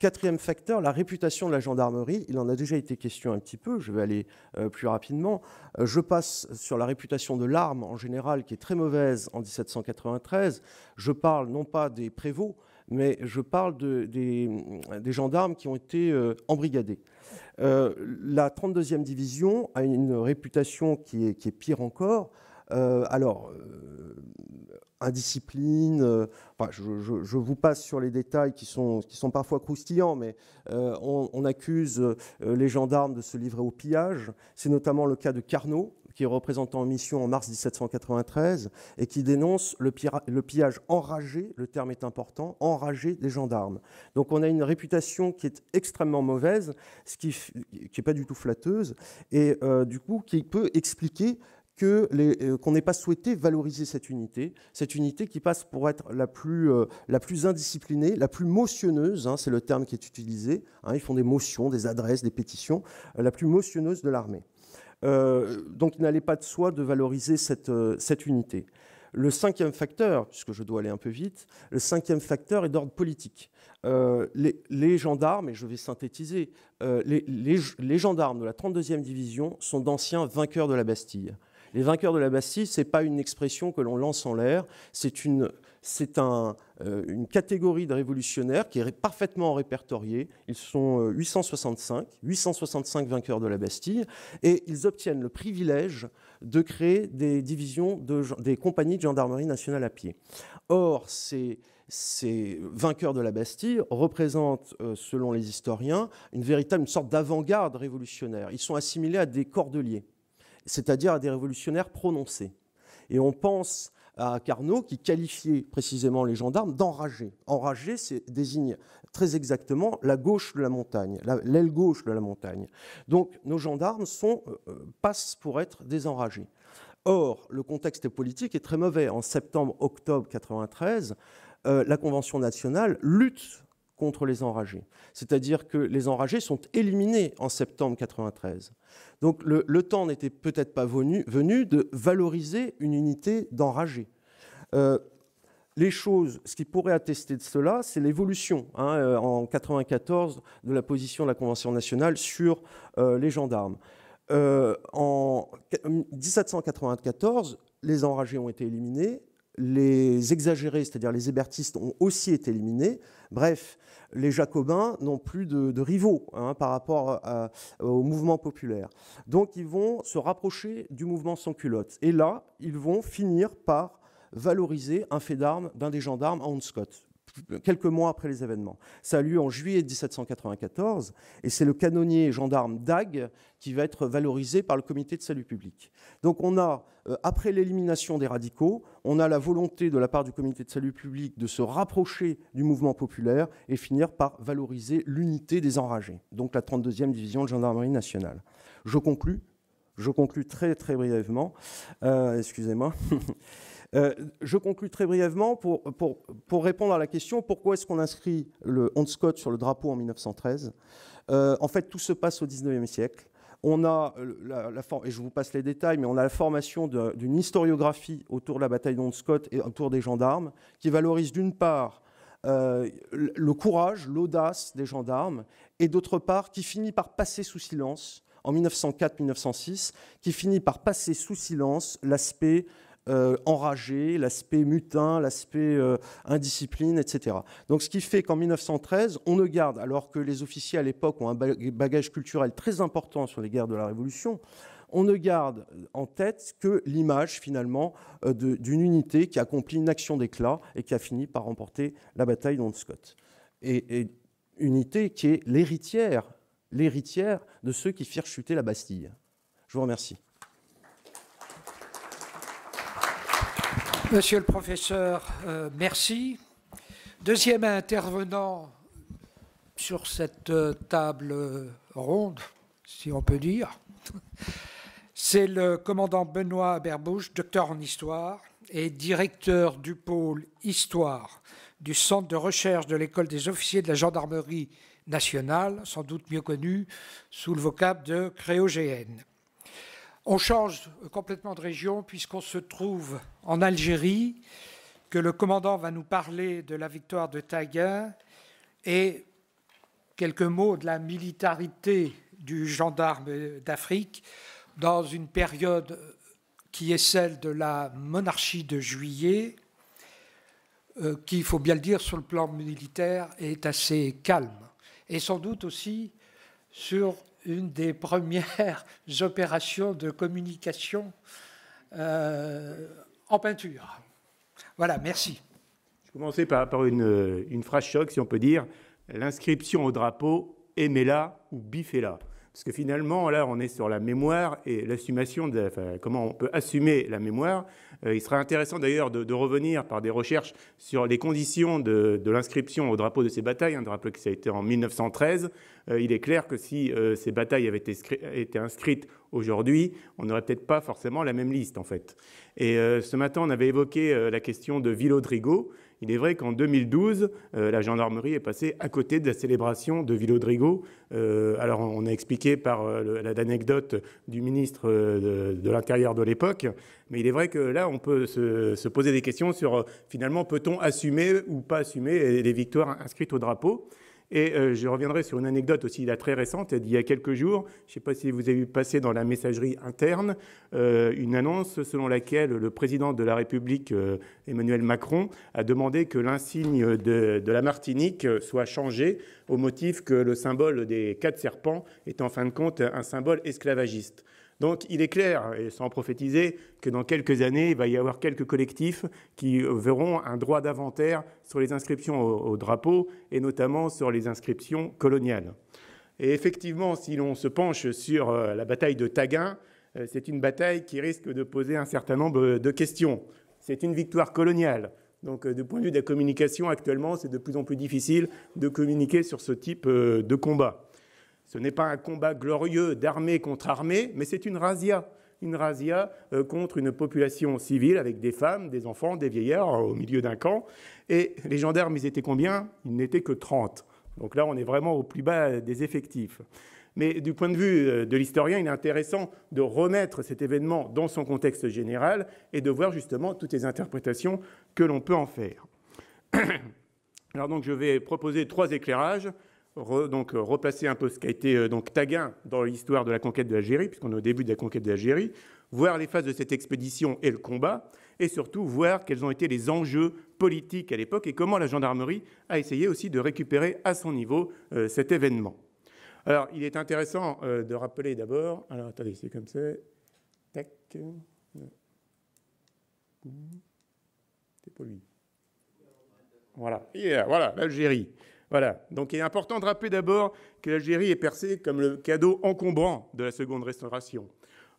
Quatrième facteur, la réputation de la gendarmerie. Il en a déjà été question un petit peu, je vais aller euh, plus rapidement. Euh, je passe sur la réputation de l'arme en général, qui est très mauvaise en 1793. Je parle non pas des prévôts, mais je parle des, gendarmes qui ont été euh, embrigadés. la 32e division a une réputation qui est pire encore. Euh, alors, euh, indiscipline. Euh, enfin, je, vous passe sur les détails qui sont, qui sont parfois croustillants, mais on, accuse les gendarmes de se livrer au pillage. C'est notamment le cas de Carnot, qui est représentant en mission en mars 1793 et qui dénonce le, pillage enragé, le terme est important, enragé des gendarmes. Donc on a une réputation qui est extrêmement mauvaise, ce qui n'est pas du tout flatteuse, et du coup qui peut expliquer euh, qu'on n'ait pas souhaité valoriser cette unité, cette unité qui passe pour être la plus, euh, la plus indisciplinée, la plus motionneuse, hein, c'est le terme qui est utilisé, hein, ils font des motions, des adresses, des pétitions, euh, la plus motionneuse de l'armée. donc il n'allait pas de soi de valoriser cette, unité. Le cinquième facteur, puisque je dois aller un peu vite, le cinquième facteur est d'ordre politique. les, gendarmes, et je vais synthétiser, les, gendarmes de la 32e division sont d'anciens vainqueurs de la Bastille. Les vainqueurs de la Bastille, ce n'est pas une expression que l'on lance en l'air, c'est une, c'est euh, une catégorie de révolutionnaires qui est parfaitement répertoriée. Ils sont 865, euh, 865 vainqueurs de la Bastille, et ils obtiennent le privilège de créer des divisions, de, des compagnies de gendarmerie nationale à pied. Or, ces, ces vainqueurs de la Bastille représentent, euh, selon les historiens, une véritable une sorte d'avant-garde révolutionnaire. Ils sont assimilés à des cordeliers c'est-à-dire à des révolutionnaires prononcés. Et on pense à Carnot qui qualifiait précisément les gendarmes d'enragés. Enragés, c'est désigne très exactement la gauche de la montagne, l'aile gauche de la montagne. Donc nos gendarmes euh, euh, passent pour être des enragés. Or, le contexte politique est très mauvais. En septembre-octobre 1993, euh, la Convention nationale lutte contre les enragés. C'est-à-dire que les enragés sont éliminés en septembre 1993. Donc le, temps n'était peut-être pas venu, de valoriser une unité d'enragés. Euh, les choses, ce qui pourrait attester de cela, c'est l'évolution hein, euh, en 1994 de la position de la Convention nationale sur euh, les gendarmes. en 1794, les enragés ont été éliminés, les exagérés, c'est-à-dire les hébertistes, ont aussi été éliminés. Bref, les jacobins n'ont plus de, rivaux hein, par rapport au mouvement populaire. Donc ils vont se rapprocher du mouvement sans culottes. Et là, ils vont finir par valoriser un fait d'armes d'un des gendarmes, à Scott quelques mois après les événements. Ça a lieu en juillet 1794, et c'est le canonnier gendarme Dag qui va être valorisé par le comité de salut public. Donc on a, euh, après l'élimination des radicaux, on a la volonté de la part du comité de salut public de se rapprocher du mouvement populaire et finir par valoriser l'unité des enragés, donc la 32e division de gendarmerie nationale. Je conclue, je conclue très très brièvement, euh, excusez-moi. *laughs* Euh, je conclue très brièvement pour, pour, répondre à la question pourquoi est-ce qu'on inscrit le Hondscott sur le drapeau en 1913 euh, En fait, tout se passe au 19e siècle. On a, euh, la, la, et je vous passe les détails, mais on a la formation d'une historiographie autour de la bataille de et autour des gendarmes, qui valorise d'une part le courage, l'audace des gendarmes, et d'autre part qui finit par passer sous silence en 1904-1906, qui finit par passer sous silence l'aspect euh, enragé, l'aspect mutin, l'aspect euh, indiscipline, etc. Donc ce qui fait qu'en 1913, on ne garde, alors que les officiers à l'époque ont un bagage culturel très important sur les guerres de la Révolution, on ne garde euh, en tête que l'image finalement d'une unité qui accomplit une action d'éclat et qui a fini par remporter la bataille d'Ontscott. Et, et unité qui est l'héritière, l'héritière de ceux qui firent chuter la Bastille. Je vous remercie. Monsieur le professeur, euh, merci. Deuxième intervenant sur cette euh, table ronde, si on peut dire, c'est le commandant Benoît Berbouche, docteur en histoire et directeur du pôle Histoire du Centre de recherche de l'École des officiers de la gendarmerie nationale, sans doute mieux connu sous le vocable de Créogène. On change complètement de région puisqu'on se trouve en Algérie, que le commandant va nous parler de la victoire de Taguin et quelques mots de la militarité du gendarme d'Afrique dans une période qui est celle de la monarchie de juillet, euh, qui, il faut bien le dire, sur le plan militaire est assez calme, et sans doute aussi sur une des premières *laughs* opérations de communication euh, en peinture. Voilà, merci. Je commençais par, par une, une, phrase choc, si on peut dire. L'inscription au drapeau, aimez-la ou biffez-la. Parce que finalement, là, on est sur la mémoire et l'assumation, de, comment on peut assumer la mémoire. Euh, il serait intéressant d'ailleurs de, revenir par des recherches sur les conditions de, l'inscription au drapeau de ces batailles, un drapeau qui a été en 1913. Euh, il est clair que si euh, ces batailles avaient été, inscrites aujourd'hui, on n'aurait peut-être pas forcément la même liste, en fait. Et ce matin, on avait évoqué la question de Villaudrigo. Il est vrai qu'en 2012, euh, la gendarmerie est passée à côté de la célébration de Villodrigo. Euh, alors, on a expliqué par euh, l'anecdote du ministre de, l'Intérieur de l'époque, mais il est vrai que là, on peut se poser des questions sur finalement, peut-on assumer ou pas assumer les victoires inscrites au drapeau et euh, je reviendrai sur une anecdote aussi très récente, d'il y a quelques jours. Je ne sais pas si vous avez vu passer dans la messagerie interne euh, une annonce selon laquelle le président de la République, euh, Emmanuel Macron, a demandé que l'insigne de, la Martinique soit changé au motif que le symbole des quatre serpents est en fin de compte un symbole esclavagiste. Donc il est clair, et sans prophétiser, que dans quelques années, il va y avoir quelques collectifs qui euh, verront un droit d'inventaire sur les inscriptions au, drapeau, et notamment sur les inscriptions coloniales. Et effectivement, si l'on se penche sur euh, la bataille de Taguin, euh, c'est une bataille qui risque de poser un certain nombre de questions. C'est une victoire coloniale. Donc, du point de vue de la communication, actuellement, c'est de plus en plus difficile de communiquer sur ce type de combat. Ce n'est pas un combat glorieux d'armée contre armée, mais c'est une razzia. Une razzia euh, contre une population civile avec des femmes, des enfants, des vieillards hein, au milieu d'un camp. Et les gendarmes, ils étaient combien Ils n'étaient que 30. Donc là, on est vraiment au plus bas des effectifs. Mais du point de vue euh, de l'historien, il est intéressant de remettre cet événement dans son contexte général et de voir justement toutes les interprétations que l'on peut en faire. *coughs* Alors donc je vais proposer trois éclairages donc, euh, replacer un peu ce a été euh, donc, Taguin dans l'histoire de la conquête de l'Algérie, puisqu'on est au début de la conquête de l'Algérie, voir les phases de cette expédition et le combat, et surtout voir quels ont été les enjeux politiques à l'époque et comment la gendarmerie a essayé aussi de récupérer à son niveau euh, cet événement. Alors, il est intéressant de rappeler d'abord. Alors, attendez, c'est comme ça. Tac. C'est pour lui. Voilà, yeah, voilà, l'Algérie. Voilà, donc il est important de rappeler d'abord que l'Algérie est percée comme le cadeau encombrant de la Seconde Restauration.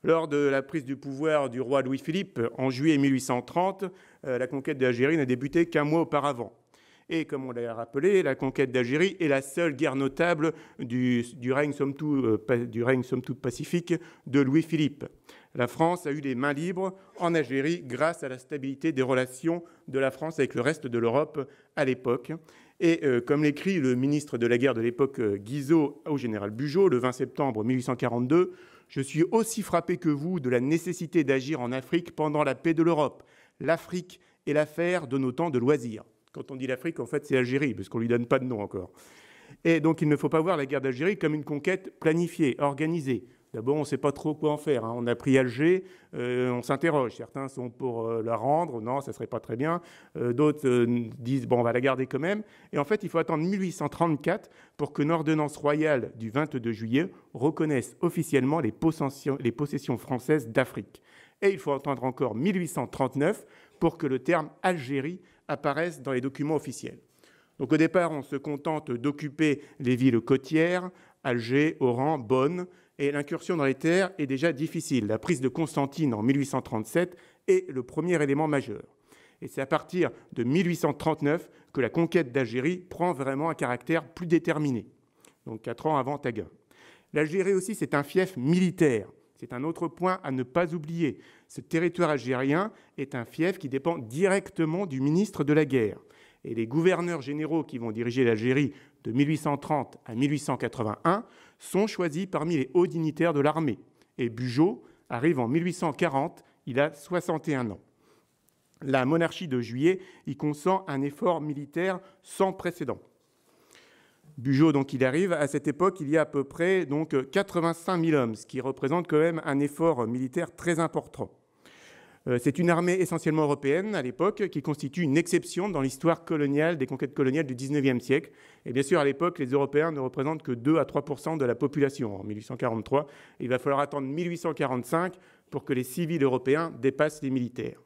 Lors de la prise du pouvoir du roi Louis-Philippe en juillet 1830, euh, la conquête de l'Algérie n'a débuté qu'un mois auparavant. Et comme on l'a rappelé, la conquête d'Algérie est la seule guerre notable euh, du, règne, somme toute, pacifique de Louis-Philippe. La France a eu les mains libres en Algérie grâce à la stabilité des relations de la France avec le reste de l'Europe à l'époque. Et euh, comme l'écrit le ministre de la guerre de l'époque euh, Guizot au général Bugeaud le 20 septembre 1842, je suis aussi frappé que vous de la nécessité d'agir en Afrique pendant la paix de l'Europe. L'Afrique est l'affaire de nos temps de loisirs. Quand on dit l'Afrique, en fait, c'est Algérie, parce qu'on ne lui donne pas de nom encore. Et donc, il ne faut pas voir la guerre d'Algérie comme une conquête planifiée, organisée. D'abord, on ne sait pas trop quoi en faire. Hein. On a pris Alger, euh, on s'interroge. Certains sont pour euh, la rendre, non, ça ne serait pas très bien. Euh, d'autres disent, bon, on va la garder quand même. Et en fait, il faut attendre 1834 pour qu'une ordonnance royale du 22 juillet reconnaisse officiellement les possessions, les possessions françaises d'Afrique. Et il faut attendre encore 1839 pour que le terme Algérie apparaisse dans les documents officiels. Donc au départ, on se contente d'occuper les villes côtières, Alger, Oran, Bonne, et l'incursion dans les terres est déjà difficile. La prise de Constantine en 1837 est le premier élément majeur. Et c'est à partir de 1839 que la conquête d'Algérie prend vraiment un caractère plus déterminé, donc quatre ans avant Taguin. L'Algérie aussi, c'est un fief militaire. C'est un autre point à ne pas oublier. Ce territoire algérien est un fief qui dépend directement du ministre de la guerre. Et les gouverneurs généraux qui vont diriger l'Algérie de 1830 à 1881 sont choisis parmi les hauts dignitaires de l'armée. Et Bugeaud arrive en 1840, il a 61 ans. La monarchie de juillet y consent un effort militaire sans précédent. Bugeaud, donc, il arrive. À cette époque, il y a à peu près donc, 85 000 hommes, ce qui représente quand même un effort militaire très important. Euh, c'est une armée essentiellement européenne à l'époque qui constitue une exception dans l'histoire coloniale des conquêtes coloniales du 19e siècle. Et bien sûr, à l'époque, les Européens ne représentent que 2 à 3 de la population en 1843. il va falloir attendre 1845 pour que les civils européens dépassent les militaires.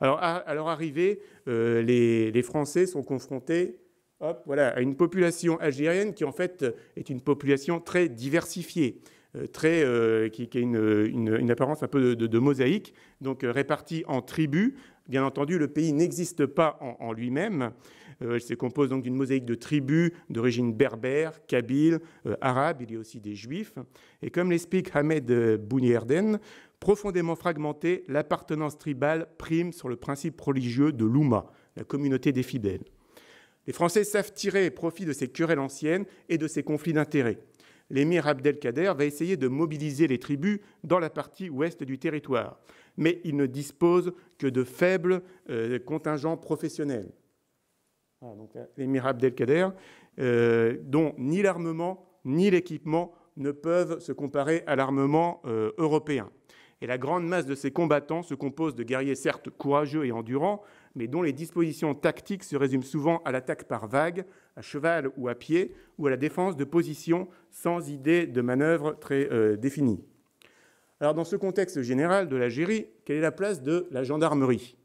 Alors, à, leur arrivée, euh, les, Français sont confrontés à une population algérienne qui, en fait, est une population très diversifiée. Euh, très, euh, qui, a une, apparence un peu de, mosaïque, donc euh, répartie en tribus. Bien entendu, le pays n'existe pas en, lui-même. il se compose donc d'une mosaïque de tribus d'origine berbère, kabyle, arabe, il y a aussi des juifs. Et comme l'explique Hamed Bounierden, profondément fragmentée, l'appartenance tribale prime sur le principe religieux de l'Ouma, la communauté des fidèles. Les Français savent tirer profit de ces querelles anciennes et de ces conflits d'intérêts l'émir Abdelkader va essayer de mobiliser les tribus dans la partie ouest du territoire, mais il ne dispose que de faibles euh, contingents professionnels. Euh, l'émir Abdelkader, euh, dont ni l'armement ni l'équipement ne peuvent se comparer à l'armement européen. Et la grande masse de ces combattants se compose de guerriers certes courageux et endurants, mais dont les dispositions tactiques se résument souvent à l'attaque par vague, à cheval ou à pied, ou à la défense de positions sans idée de manœuvre très euh, définie. Alors dans ce contexte général de l'Algérie, quelle est la place de la gendarmerie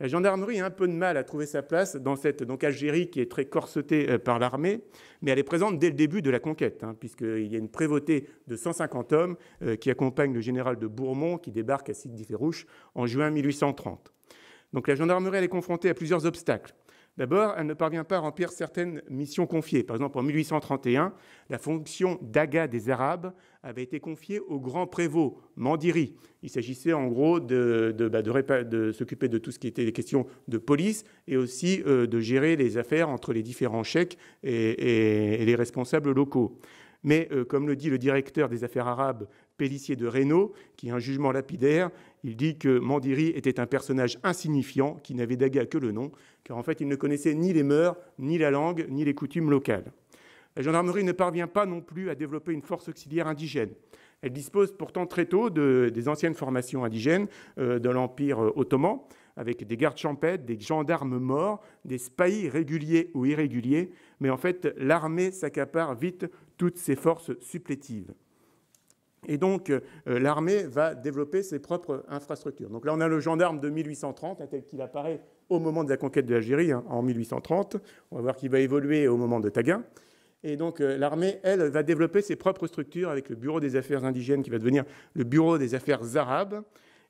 La gendarmerie a un peu de mal à trouver sa place dans cette donc, Algérie qui est très corsetée euh, par l'armée, mais elle est présente dès le début de la conquête, hein, puisqu'il y a une prévôté de 150 hommes euh, qui accompagne le général de Bourmont qui débarque à Sidi Ferrouche en juin 1830. Donc la gendarmerie elle est confrontée à plusieurs obstacles. D'abord, elle ne parvient pas à remplir certaines missions confiées. Par exemple, en 1831, la fonction d'Aga des Arabes avait été confiée au grand prévôt, Mandiri. Il s'agissait en gros de, bah, s'occuper de tout ce qui était des questions de police et aussi euh, de gérer les affaires entre les différents chèques et, les responsables locaux. Mais euh, comme le dit le directeur des affaires arabes Pélissier de Reynaud, qui a un jugement lapidaire, il dit que Mandiri était un personnage insignifiant qui n'avait d'agas que le nom, car en fait il ne connaissait ni les mœurs, ni la langue, ni les coutumes locales. La gendarmerie ne parvient pas non plus à développer une force auxiliaire indigène. Elle dispose pourtant très tôt des anciennes formations indigènes euh, de l'Empire euh, ottoman, avec des gardes champêtres, des gendarmes morts, des spahis réguliers ou irréguliers, mais en fait l'armée s'accapare vite toutes ces forces supplétives. Et donc, euh, l'armée va développer ses propres infrastructures. Donc là, on a le gendarme de 1830, tel qu'il apparaît au moment de la conquête de l'Algérie, hein, en 1830. On va voir qu'il va évoluer au moment de Taguin. Et donc, euh, l'armée, elle, va développer ses propres structures avec le bureau des affaires indigènes qui va devenir le bureau des affaires arabes.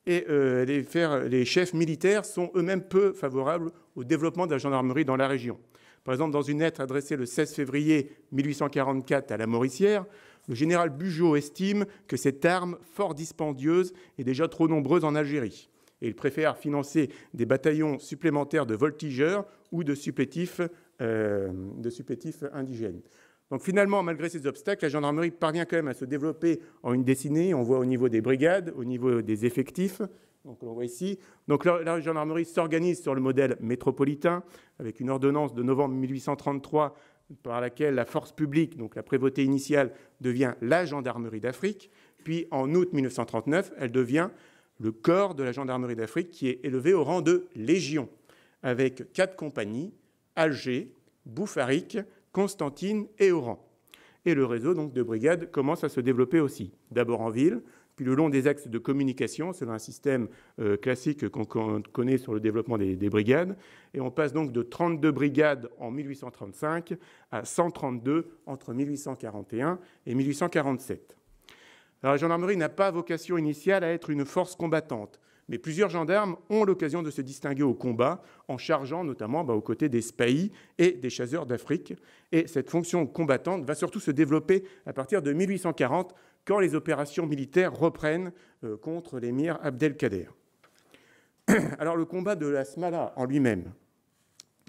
Et euh, les, les chefs militaires sont eux-mêmes peu favorables au développement de la gendarmerie dans la région. Par exemple, dans une lettre adressée le 16 février 1844 à la Mauricière, le général Bugeaud estime que cette arme, fort dispendieuse, est déjà trop nombreuse en Algérie et il préfère financer des bataillons supplémentaires de voltigeurs ou de supplétifs, euh, indigènes. Donc finalement, malgré ces obstacles, la gendarmerie parvient quand même à se développer en une décennie. On voit au niveau des brigades, au niveau des effectifs. Donc on voit ici. Donc la, la gendarmerie s'organise sur le modèle métropolitain avec une ordonnance de novembre 1833 par laquelle la force publique, donc la prévôté initiale, devient la gendarmerie d'Afrique. Puis en août 1939, elle devient le corps de la gendarmerie d'Afrique qui est élevé au rang de légion, avec quatre compagnies, Alger, Boufarik, Constantine et Oran. Et le réseau donc, de brigades commence à se développer aussi, d'abord en ville, puis le long des axes de communication, selon un système euh, classique qu'on connaît sur le développement des, brigades. Et on passe donc de 32 brigades en 1835 à 132 entre 1841 et 1847. Alors, la gendarmerie n'a pas vocation initiale à être une force combattante, mais plusieurs gendarmes ont l'occasion de se distinguer au combat en chargeant notamment bah, aux côtés des spahis et des chasseurs d'Afrique. Et cette fonction combattante va surtout se développer à partir de 1840 quand les opérations militaires reprennent euh, contre l'émir Abdelkader. *clears throat* Alors le combat de la Smala en lui-même.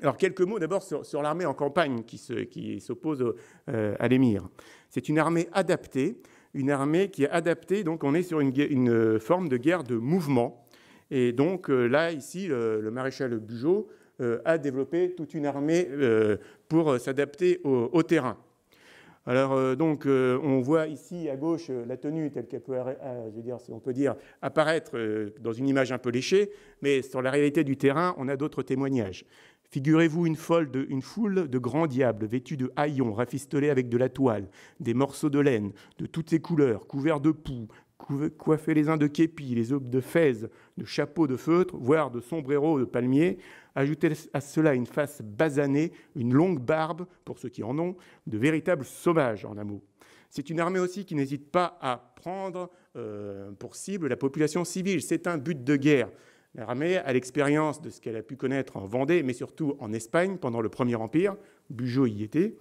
Alors quelques mots d'abord sur, l'armée en campagne qui, s'oppose euh, à l'émir. C'est une armée adaptée, une armée qui est adaptée, donc on est sur une, forme de guerre de mouvement. Et donc euh, là, ici, le, maréchal Bugeaud a développé toute une armée pour s'adapter au terrain. Alors euh, donc euh, on voit ici à gauche euh, la tenue telle qu'elle peut, dire, peut dire, apparaître dans une image un peu léchée, mais sur la réalité du terrain, on a d'autres témoignages. Figurez-vous une, une, foule de grands diables vêtus de haillons, rafistolés avec de la toile, des morceaux de laine de toutes les couleurs, couverts de poux, coiffés les uns de képi, les autres de fez, de chapeaux de feutre, voire de sombreros de palmier, ajoutez à cela une face basanée, une longue barbe, pour ceux qui en ont, de véritables sauvages en amour. C'est une armée aussi qui n'hésite pas à prendre euh, pour cible la population civile. C'est un but de guerre. L'armée a l'expérience de ce qu'elle a pu connaître en Vendée, mais surtout en Espagne pendant le Premier Empire. Bugeaud y était.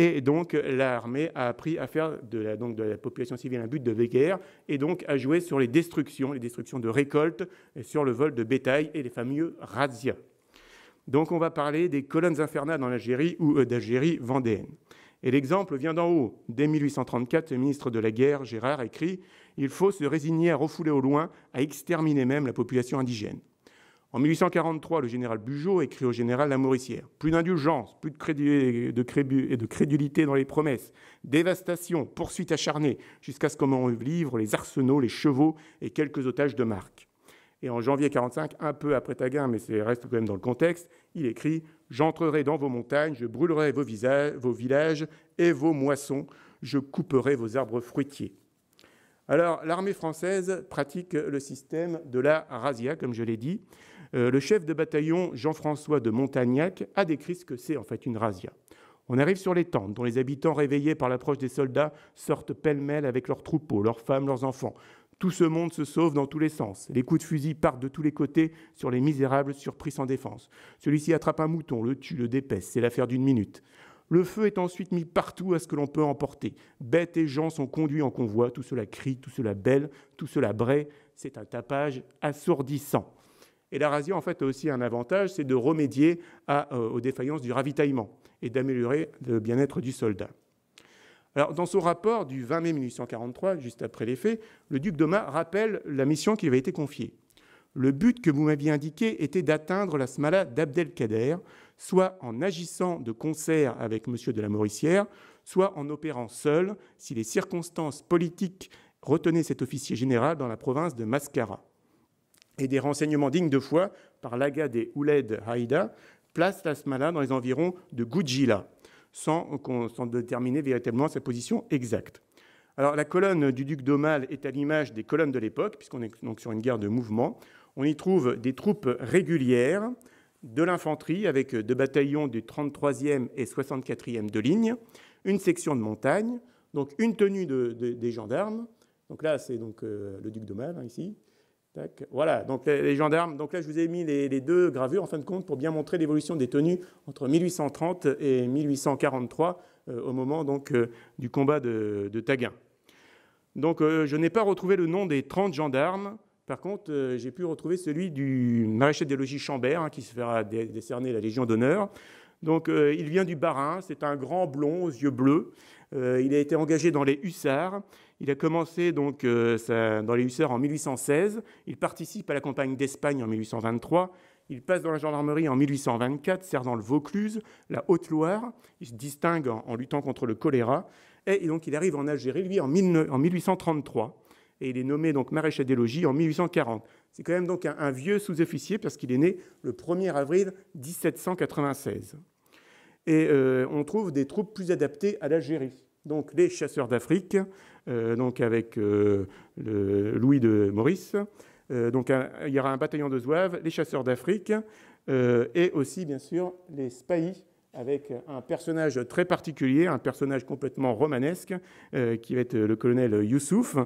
Et donc, l'armée a appris à faire de la, population civile un but de guerre et donc à jouer sur les destructions, les destructions de récoltes, sur le vol de bétail et les fameux razzias. Donc, on va parler des colonnes infernales en Algérie ou euh, d'Algérie vendéenne. Et l'exemple vient d'en haut. Dès 1834, le ministre de la Guerre, Gérard, écrit Il faut se résigner à refouler au loin, à exterminer même la population indigène. En 1843, le général Bugeaud écrit au général la Mauricière. Plus d'indulgence, plus de, crédulité, dans les promesses, dévastation, poursuite acharnée, jusqu'à ce qu'on livre les arsenaux, les chevaux et quelques otages de marque. Et en janvier 1945, un peu après Taguin, mais ça reste quand même dans le contexte, il écrit J'entrerai dans vos montagnes, je brûlerai vos, visages, vos villages et vos moissons, je couperai vos arbres fruitiers. Alors, l'armée française pratique le système de la razia, comme je l'ai dit. Euh, le chef de bataillon Jean-François de Montagnac a décrit ce que c'est en fait une razzia. On arrive sur les tentes, dont les habitants réveillés par l'approche des soldats sortent pêle-mêle avec leurs troupeaux, leurs femmes, leurs enfants. Tout ce monde se sauve dans tous les sens. Les coups de fusil partent de tous les côtés sur les misérables surpris sans défense. Celui-ci attrape un mouton, le tue, le dépèse. C'est l'affaire d'une minute. Le feu est ensuite mis partout à ce que l'on peut emporter. Bêtes et gens sont conduits en convoi. Tout cela crie, tout cela bêle, tout cela braie. C'est un tapage assourdissant. Et la razzia, en fait, a aussi un avantage, c'est de remédier euh, aux défaillances du ravitaillement et d'améliorer le bien-être du soldat. Alors, dans son rapport du 20 mai 1843, juste après les faits, le duc d'Oma rappelle la mission qui lui avait été confiée. Le but que vous m'aviez indiqué était d'atteindre la Smala d'Abdelkader, soit en agissant de concert avec M. de la Mauricière, soit en opérant seul, si les circonstances politiques retenaient cet officier général dans la province de Mascara et des renseignements dignes de foi par l'Aga des Ouled Haïda place Smala dans les environs de Goudjila, sans, déterminer véritablement sa position exacte. Alors la colonne du duc d'Omal est à l'image des colonnes de l'époque, puisqu'on est donc sur une guerre de mouvement. On y trouve des troupes régulières, de l'infanterie avec deux bataillons du 33e et 64e de ligne, une section de montagne, donc une tenue des gendarmes. Donc là, c'est donc euh, le duc d'Aumale, hein, ici, voilà, donc les, gendarmes. Donc là, je vous ai mis les, deux gravures en fin de compte pour bien montrer l'évolution des tenues entre 1830 et 1843 euh, au moment donc euh, du combat de, Taguin. Donc euh, je n'ai pas retrouvé le nom des 30 gendarmes. Par contre, j'ai pu retrouver celui du maréchal des logis Chambert hein, qui se fera décerner la Légion d'honneur. Donc il vient du Barin, c'est un grand blond aux yeux bleus. il a été engagé dans les hussards. Il a commencé donc euh, dans les hussards en 1816. Il participe à la campagne d'Espagne en 1823. Il passe dans la gendarmerie en 1824, sert dans le Vaucluse, la Haute-Loire. Il se distingue en, luttant contre le choléra. Et, donc il arrive en Algérie, lui, en, 1833. Et il est nommé donc maréchal des logis en 1840. C'est quand même donc un, vieux sous-officier parce qu'il est né le 1er avril 1796. Et euh, on trouve des troupes plus adaptées à l'Algérie donc les chasseurs d'Afrique, euh, donc avec euh, Louis de Maurice. Euh, donc il y aura un bataillon de zouaves, les chasseurs d'Afrique, et aussi bien sûr les spahis, avec un personnage très particulier, un personnage complètement romanesque, qui va être le colonel Youssouf.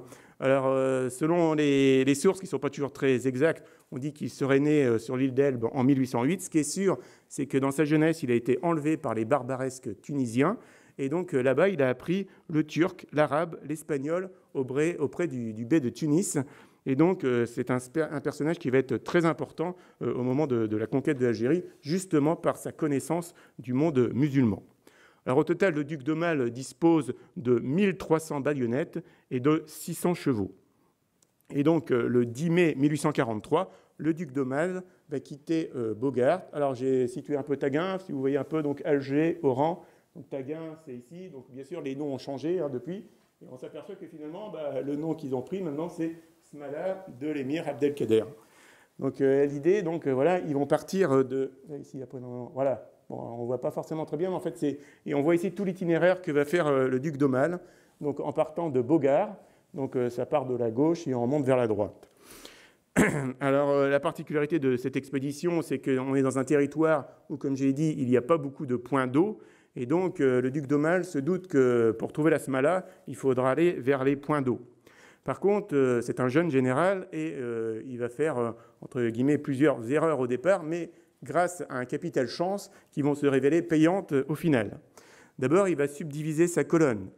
Alors selon les sources qui ne sont pas toujours très exactes, on dit qu'il serait né sur l'île d'Elbe en 1808. Ce qui est sûr, c'est que dans sa jeunesse, il a été enlevé par les barbaresques tunisiens. Et donc euh, là-bas, il a appris le turc, l'arabe, l'espagnol auprès, auprès du, baie de Tunis. Et donc, euh, c'est un, personnage qui va être très important euh, au moment de, la conquête de l'Algérie, justement par sa connaissance du monde musulman. Alors, au total, le duc d'Aumale dispose de 1300 baïonnettes et de 600 chevaux. Et donc, le 10 mai 1843, le duc d'Aumale va quitter Bogart. Alors, j'ai situé un peu Taguin, si vous voyez un peu, donc Alger, Oran, donc Taguin, c'est ici. Donc bien sûr, les noms ont changé hein, depuis. Et on s'aperçoit que finalement, bah, le nom qu'ils ont pris maintenant, c'est Smala de l'émir Abdelkader. Donc euh, l'idée, donc euh, voilà, ils vont partir euh, de ici après, voilà. Bon, on voit pas forcément très bien, mais en fait c'est et on voit ici tout l'itinéraire que va faire le duc d'Oman, Donc en partant de Bogar. donc ça part de la gauche et on monte vers la droite. *clears throat* Alors la particularité de cette expédition, c'est qu'on est dans un territoire où, comme j'ai dit, il n'y a pas beaucoup de points d'eau. Et donc, euh, le duc d'Aumale se doute que pour trouver la Smala, il faudra aller vers les points d'eau. Par contre, euh, c'est un jeune général et euh, il va faire, entre guillemets, plusieurs erreurs au départ, mais grâce à un capital chance qui vont se révéler payantes au final. D'abord, il va subdiviser sa colonne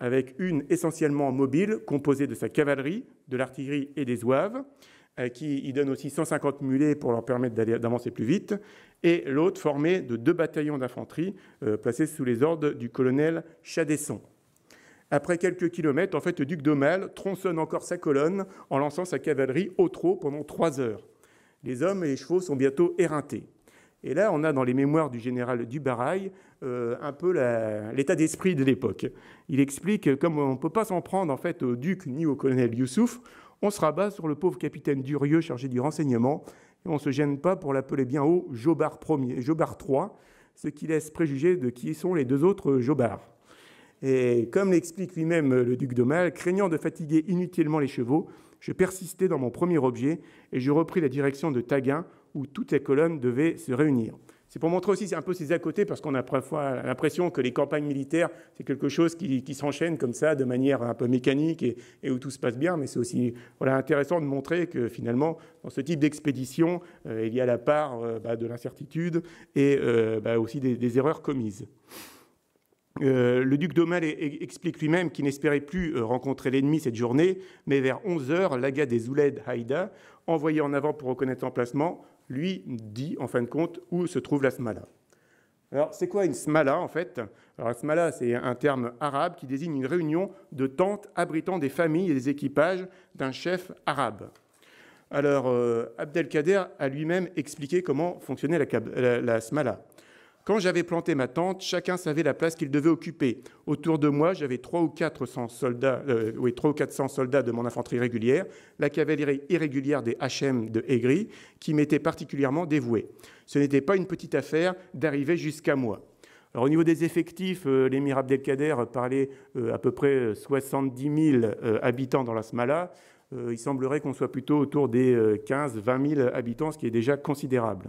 avec une essentiellement mobile composée de sa cavalerie, de l'artillerie et des zouaves. Euh, qui y donne aussi 150 mulets pour leur permettre d'avancer plus vite, et l'autre formé de deux bataillons d'infanterie euh, placés sous les ordres du colonel Chadesson. Après quelques kilomètres, en fait, le duc d'Aumale tronçonne encore sa colonne en lançant sa cavalerie au trot pendant trois heures. Les hommes et les chevaux sont bientôt éreintés. Et là, on a dans les mémoires du général Dubarail euh, un peu l'état d'esprit de l'époque. Il explique comme on ne peut pas s'en prendre en fait au duc ni au colonel Youssouf, on se rabat sur le pauvre capitaine Durieux chargé du renseignement, et on ne se gêne pas pour l'appeler bien haut Jobard Ier, Jobard III, ce qui laisse préjuger de qui sont les deux autres Jobards. Et comme l'explique lui-même le duc d'Aumale, craignant de fatiguer inutilement les chevaux, je persistais dans mon premier objet et je repris la direction de Taguin, où toutes les colonnes devaient se réunir. C'est pour montrer aussi un peu ces à côté, parce qu'on a parfois l'impression que les campagnes militaires, c'est quelque chose qui, s'enchaîne comme ça, de manière un peu mécanique et, où tout se passe bien. Mais c'est aussi intéressant de montrer que finalement, dans ce type d'expédition, euh, il y a la part euh, bah, de l'incertitude et euh, bah, aussi des, erreurs commises. le duc d'Aumale e, e, explique lui-même qu'il n'espérait plus rencontrer l'ennemi cette journée, mais vers 11h, l'aga des Ouled Haïda, envoyé en avant pour reconnaître l'emplacement, lui dit en fin de compte où se trouve la smala. Alors c'est quoi une smala en fait Alors la smala c'est un terme arabe qui désigne une réunion de tentes abritant des familles et des équipages d'un chef arabe. Alors euh, Abdelkader a lui-même expliqué comment fonctionnait la smala. Quand j'avais planté ma tente, chacun savait la place qu'il devait occuper. Autour de moi, j'avais trois ou 400 soldats, euh, soldats de mon infanterie régulière, la cavalerie irrégulière des HM de Aigri, qui m'était particulièrement dévoués. Ce n'était pas une petite affaire d'arriver jusqu'à moi. au niveau des effectifs, euh, l'émir Abdelkader parlait euh, à peu près 70 000 habitants dans la Smala. il semblerait qu'on soit plutôt autour des 15-20 000 habitants, ce qui est déjà considérable.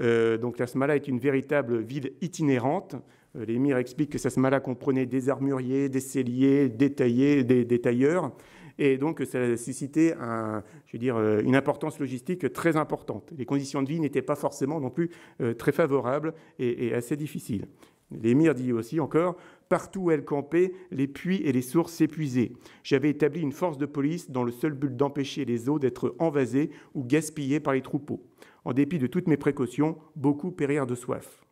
Euh, donc la Smala est une véritable ville itinérante. Euh, L'émir explique que cette Smala comprenait des armuriers, des celliers, des des, tailleurs. Et donc, ça a suscité euh, une importance logistique très importante. Les conditions de vie n'étaient pas forcément non plus très favorables et, et assez difficiles. L'émir dit aussi encore Partout où elle campait, les puits et les sources s'épuisaient. J'avais établi une force de police dans le seul but d'empêcher les eaux d'être envasées ou gaspillées par les troupeaux en dépit de toutes mes précautions, beaucoup périrent de soif.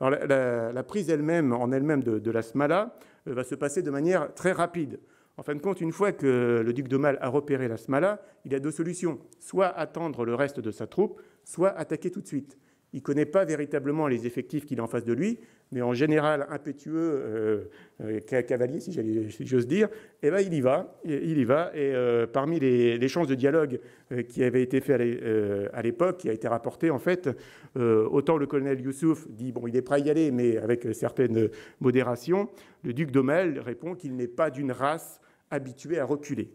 la, prise elle-même, en elle-même de, la smala, euh, va se passer de manière très rapide. En fin de compte, une fois que le duc de a repéré la smala, il a deux solutions soit attendre le reste de sa troupe, soit attaquer tout de suite. Il ne connaît pas véritablement les effectifs qu'il a en face de lui, mais en général impétueux, euh, euh, cavalier, si j'ose dire, il y va. Il y va. Et euh, parmi les, les, chances de dialogue qui avaient été fait à l'époque, qui a été rapporté, en fait, autant le colonel Youssouf dit bon, il est prêt à y aller, mais avec certaines modérations, le duc d'Aumel répond qu'il n'est pas d'une race habituée à reculer.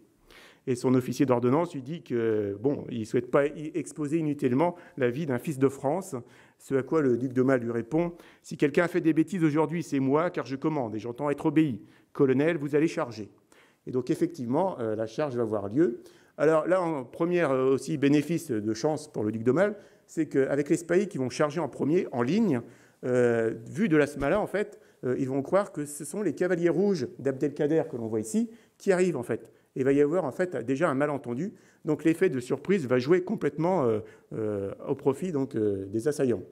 Et son officier d'ordonnance lui dit que, bon, il souhaite pas exposer inutilement la vie d'un fils de France. Ce à quoi le duc de Mal lui répond Si quelqu'un fait des bêtises aujourd'hui, c'est moi, car je commande et j'entends être obéi. Colonel, vous allez charger. Et donc, effectivement, euh, la charge va avoir lieu. Alors là, en première euh, aussi bénéfice de chance pour le duc de Mal, c'est qu'avec les spahis qui vont charger en premier, en ligne, euh, vu de la Smala, en fait, ils vont croire que ce sont les cavaliers rouges d'Abdelkader que l'on voit ici qui arrivent, en fait il va y avoir en fait déjà un malentendu. Donc l'effet de surprise va jouer complètement euh, euh, au profit donc, euh, des assaillants.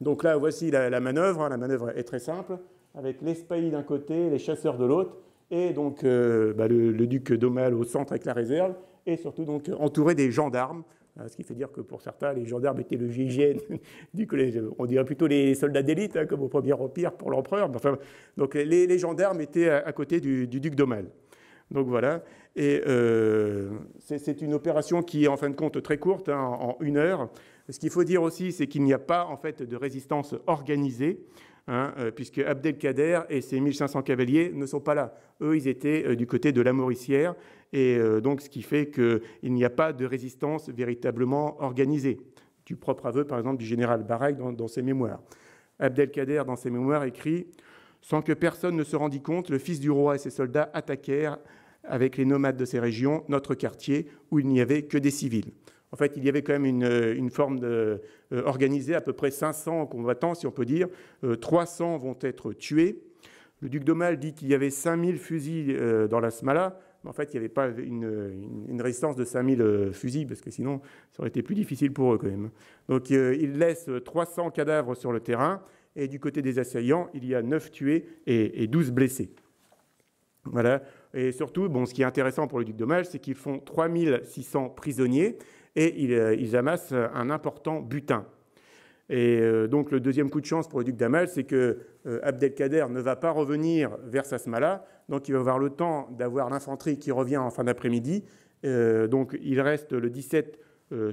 Donc là, voici la, manœuvre. Hein. La manœuvre est très simple, avec les d'un côté, les chasseurs de l'autre, et donc bah, le, duc d'Aumale au centre avec la réserve, et surtout donc entouré des gendarmes. Ce qui fait dire que pour certains, les gendarmes étaient le GIGN *laughs* du collège. On dirait plutôt les soldats d'élite, hein, comme au Premier Empire pour l'empereur. donc les, gendarmes étaient à, côté du, du duc d'Aumale. Donc voilà. Et euh, c'est une opération qui est en fin de compte très courte, hein, en, une heure. Ce qu'il faut dire aussi, c'est qu'il n'y a pas en fait de résistance organisée. Hein, euh, puisque Abdelkader et ses 1500 cavaliers ne sont pas là. Eux, ils étaient euh, du côté de la Mauricière, et donc ce qui fait qu'il n'y a pas de résistance véritablement organisée, du propre aveu, par exemple, du général Barak dans, ses mémoires. Abdelkader, dans ses mémoires, écrit Sans que personne ne se rendît compte, le fils du roi et ses soldats attaquèrent avec les nomades de ces régions, notre quartier où il n'y avait que des civils. En fait, il y avait quand même une, euh, forme de, euh, organisée, à peu près 500 combattants, si on peut dire. 300 euh, vont être tués. Le duc d'Aumale dit qu'il y avait 5000 fusils dans la Smala. Mais en fait, il n'y avait pas une, résistance de 5000 fusils, parce que sinon, ça aurait été plus difficile pour eux quand même. Donc, il laisse 300 cadavres sur le terrain. Et du côté des assaillants, il y a 9 tués et, et 12 blessés. Voilà et surtout, bon, ce qui est intéressant pour le duc Damal c'est qu'ils font 3600 prisonniers et euh, ils, amassent un important butin. Et euh, donc le deuxième coup de chance pour le duc d'Amal, c'est que euh, Abdelkader ne va pas revenir vers Sasmala, donc il va avoir le temps d'avoir l'infanterie qui revient en fin d'après-midi. donc il reste le 17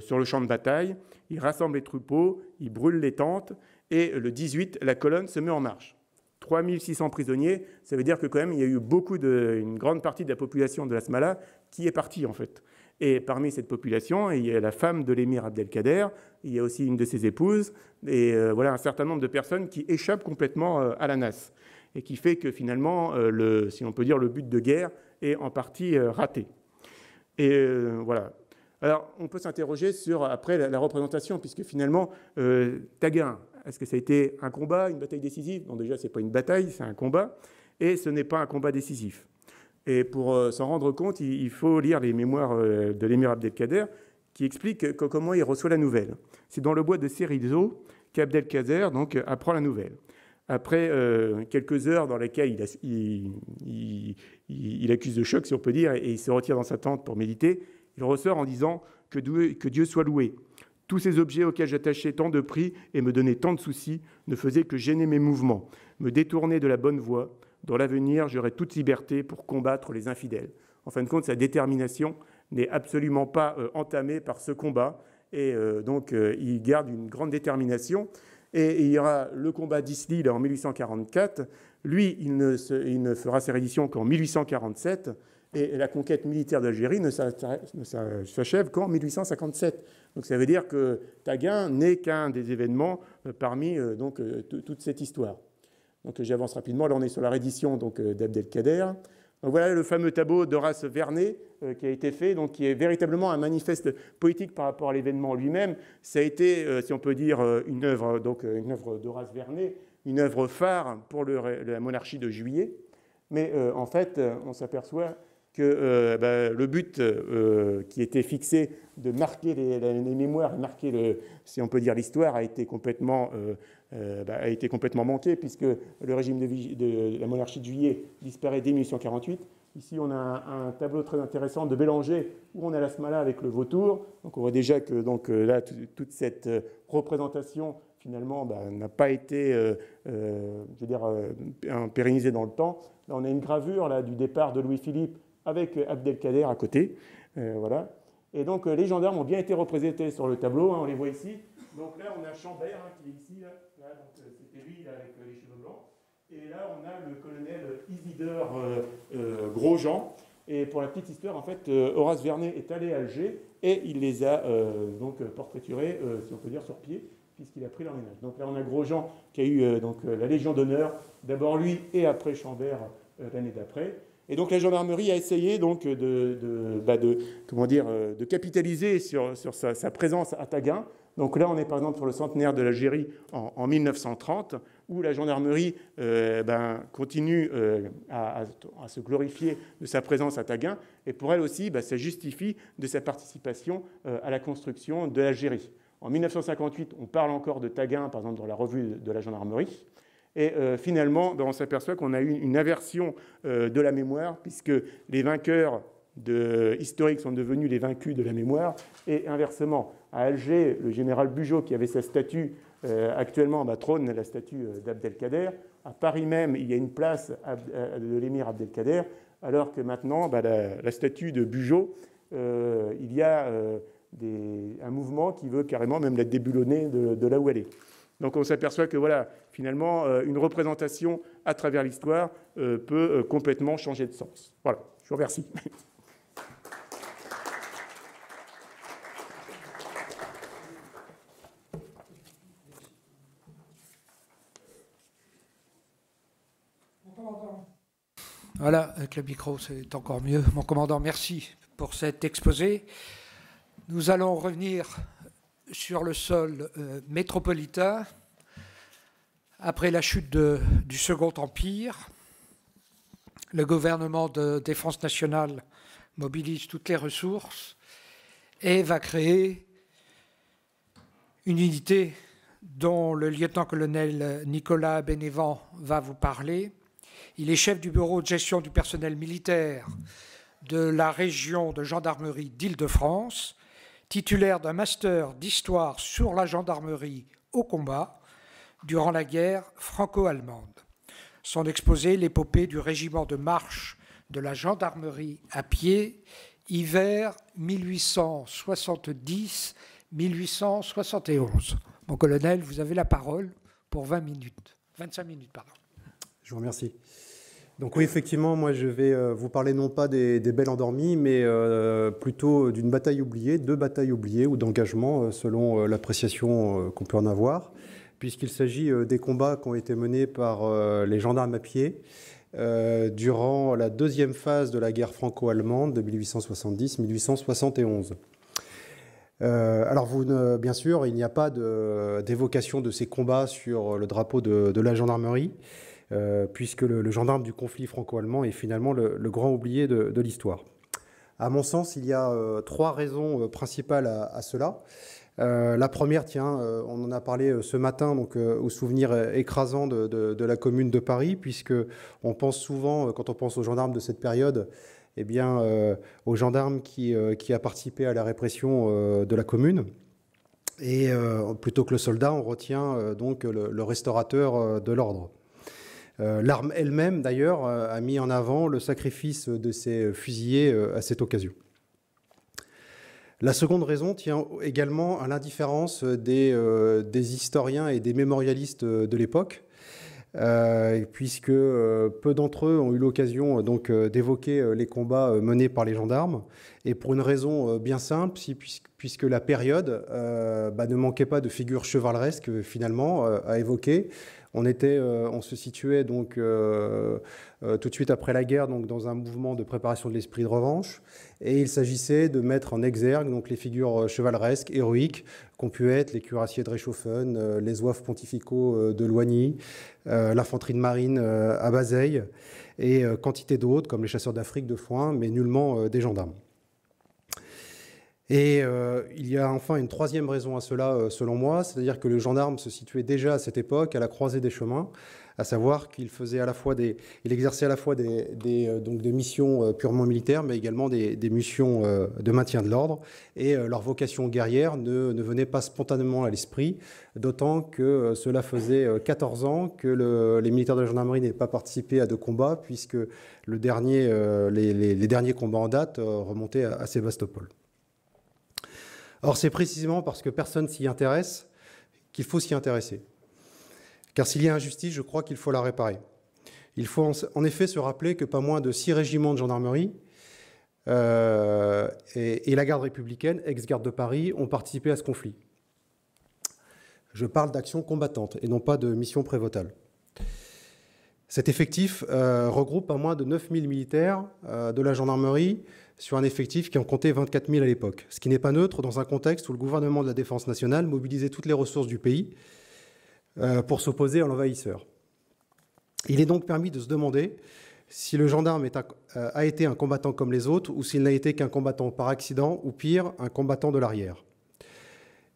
sur le champ de bataille, il rassemble les troupeaux, il brûle les tentes, et le 18, la colonne se met en marche. 3600 prisonniers, ça veut dire que quand même, il y a eu beaucoup de, une grande partie de la population de la Smala qui est partie en fait. Et parmi cette population, il y a la femme de l'émir Abdelkader, il y a aussi une de ses épouses, et euh, voilà un certain nombre de personnes qui échappent complètement euh, à la NAS, et qui fait que finalement, euh, le, si on peut dire, le but de guerre est en partie raté. Et voilà. Alors, on peut s'interroger sur, après, la, la représentation, puisque finalement, Taguin est-ce que ça a été un combat, une bataille décisive Non, déjà, ce n'est pas une bataille, c'est un combat, et ce n'est pas un combat décisif. Et pour euh, s'en rendre compte, il, faut lire les mémoires euh, de l'émir Abdelkader, qui explique comment il reçoit la nouvelle. C'est dans le bois de Serizo qu'Abdelkader donc, euh, apprend la nouvelle. Après quelques heures dans lesquelles il, il, accuse de choc, si on peut dire, et il se retire dans sa tente pour méditer, il ressort en disant que Dieu soit loué. Tous ces objets auxquels j'attachais tant de prix et me donnaient tant de soucis ne faisaient que gêner mes mouvements, me détourner de la bonne voie. Dans l'avenir, j'aurai toute liberté pour combattre les infidèles. En fin de compte, sa détermination n'est absolument pas euh, entamée par ce combat et euh, donc euh, il garde une grande détermination. Et, il y aura le combat d'Isly en 1844. Lui, il ne, fera ses redditions qu'en 1847 et la conquête militaire d'Algérie ne s'achève qu'en 1857. Donc ça veut dire que Taguin n'est qu'un des événements euh, parmi euh, donc, euh, toute cette histoire. Donc j'avance rapidement, là on est sur la reddition d'Abdelkader. Donc voilà le fameux tableau d'Horace Vernet qui a été fait, donc qui est véritablement un manifeste politique par rapport à l'événement lui-même. Ça a été, si on peut dire, une œuvre, donc une d'Horace Vernet, une œuvre phare pour la monarchie de Juillet. Mais en fait, on s'aperçoit que euh, eh ben, le but euh, qui était fixé de marquer les, mémoires et marquer, le, si on peut dire, l'histoire a été complètement, euh, bah, a été complètement manqué, puisque le régime de, la monarchie de juillet disparaît dès 1848. Ici, on a un, tableau très intéressant de Bélanger où on a la smala avec le vautour. Donc, on voit déjà que donc, là, toute cette représentation finalement bah, n'a pas été euh, dire, dans le temps. Là, on a une gravure là, du départ de Louis-Philippe avec Abdelkader à côté. Euh, voilà. Et donc euh, les gendarmes ont bien été représentés sur le tableau, hein, on les voit ici. Donc là, on a Chambert hein, qui est ici, là, là c'était euh, lui avec les cheveux blancs. Et là, on a le colonel Isidore Grosjean. Et pour la petite histoire, en fait, Horace Vernet est allé à Alger et il les a donc portraiturés, si on peut dire, sur pied, puisqu'il a pris leur ménage. Donc là, on a Grosjean qui a eu donc, la Légion d'honneur, d'abord lui et après Chambert l'année d'après. Et donc la gendarmerie a essayé donc de, bah, comment dire, euh, de capitaliser sur, sa, présence à Taguin. Donc là, on est par exemple sur le centenaire de l'Algérie en, 1930, où la gendarmerie euh, ben, continue euh, à, se glorifier de sa présence à Taguin. Et pour elle aussi, bah, ça justifie de sa participation à la construction de l'Algérie. En 1958, on parle encore de Taguin, par exemple, dans la revue de la gendarmerie. Et euh, finalement, ben, on s'aperçoit qu'on a eu une aversion euh, de la mémoire, puisque les vainqueurs historiques sont devenus les vaincus de la mémoire, et inversement. À Alger, le général Bugeaud, qui avait sa statue euh, actuellement, à trône la statue d'Abdelkader. À Paris même, il y a une place de l'émir Abdelkader, alors que maintenant, ben, la, statue de Bugeaud, il y a un mouvement qui veut carrément même la déboulonner de là où elle est. Donc on s'aperçoit que voilà, finalement, euh, une représentation à travers l'histoire euh, peut euh, complètement changer de sens. Voilà, je vous remercie. Voilà, avec le micro, c'est encore mieux. Mon commandant, merci pour cet exposé. Nous allons revenir sur le sol euh, métropolitain, après la chute du Second Empire, le gouvernement de défense nationale mobilise toutes les ressources et va créer une unité dont le lieutenant-colonel Nicolas Bénévent va vous parler. Il est chef du bureau de gestion du personnel militaire de la région de gendarmerie d'Île-de-France titulaire d'un master d'histoire sur la gendarmerie au combat durant la guerre franco-allemande. Son exposé L'épopée du régiment de marche de la gendarmerie à pied, hiver 1870-1871. Mon colonel, vous avez la parole pour 20 minutes, 25 minutes, pardon. Je vous remercie. Donc oui, effectivement, moi je vais euh, vous parler non pas des, belles endormies, mais euh, plutôt d'une bataille oubliée, de batailles oubliées ou d'engagement, euh, selon l'appréciation qu'on peut en avoir, puisqu'il s'agit des combats qui ont été menés par les gendarmes à pied durant la deuxième phase de la guerre franco-allemande de 1870-1871. alors, vous bien sûr, il n'y a pas d'évocation de, ces combats sur le drapeau de la gendarmerie. Euh, puisque le, gendarme du conflit franco-allemand est finalement le, grand oublié de, l'histoire. À mon sens, il y a euh, trois raisons euh, principales à, cela. la première, tiens, on en a parlé ce matin, donc au souvenir écrasant de, la commune de Paris, puisque on pense souvent, quand on pense aux gendarmes de cette période, eh bien, aux gendarmes qui, qui, a participé à la répression de la commune. Et plutôt que le soldat, on retient donc le restaurateur de l'ordre. Euh, l'arme elle-même, d'ailleurs, euh, a mis en avant le sacrifice de ses fusillés euh, à cette occasion. La seconde raison tient également à l'indifférence des, historiens et des mémorialistes de l'époque, puisque peu d'entre eux ont eu l'occasion donc d'évoquer les combats menés par les gendarmes, et pour une raison bien simple, puisque, la période bah, ne manquait pas de figures chevaleresques finalement à évoquer, euh, on, se situait donc euh, euh, tout de suite après la guerre donc dans un mouvement de préparation de l'esprit de revanche, et il s'agissait de mettre en exergue donc les figures chevaleresques, héroïques, qu'ont pu être les cuirassiers de Réchauffen, les oifs pontificaux de Loigny, l'infanterie de marine à Bazeille, et quantité d'autres comme les chasseurs d'Afrique de Foin, mais nullement des gendarmes. Et euh, il y a enfin une troisième raison à cela, euh, selon moi, c'est-à-dire que le gendarme se situait déjà à cette époque à la croisée des chemins, à savoir qu'il faisait à la fois des, il exerçait à la fois des, euh, donc des missions purement militaires, mais également des, des missions de maintien de l'ordre, et leur vocation guerrière ne, ne, venait pas spontanément à l'esprit, d'autant que cela faisait 14 ans que les militaires de la gendarmerie n'avaient pas participé à de combats, puisque le dernier, les, les, derniers combats en date remontaient à Sébastopol. Or, c'est précisément parce que personne s'y intéresse qu'il faut s'y intéresser. Car s'il y a injustice, je crois qu'il faut la réparer. Il faut en effet se rappeler que pas moins de six régiments de gendarmerie euh, et, la garde républicaine, ex-garde de Paris, ont participé à ce conflit. Je parle d'action combattante et non pas de mission prévotale. Cet effectif euh, regroupe pas moins de 9000 militaires euh, de la gendarmerie, sur un effectif qui en comptait 24 000 à l'époque, ce qui n'est pas neutre dans un contexte où le gouvernement de la Défense nationale mobilisait toutes les ressources du pays euh, pour s'opposer à l'envahisseur. Il est donc permis de se demander si le gendarme euh, a été un combattant comme les autres ou s'il n'a été qu'un combattant par accident ou pire, un combattant de l'arrière.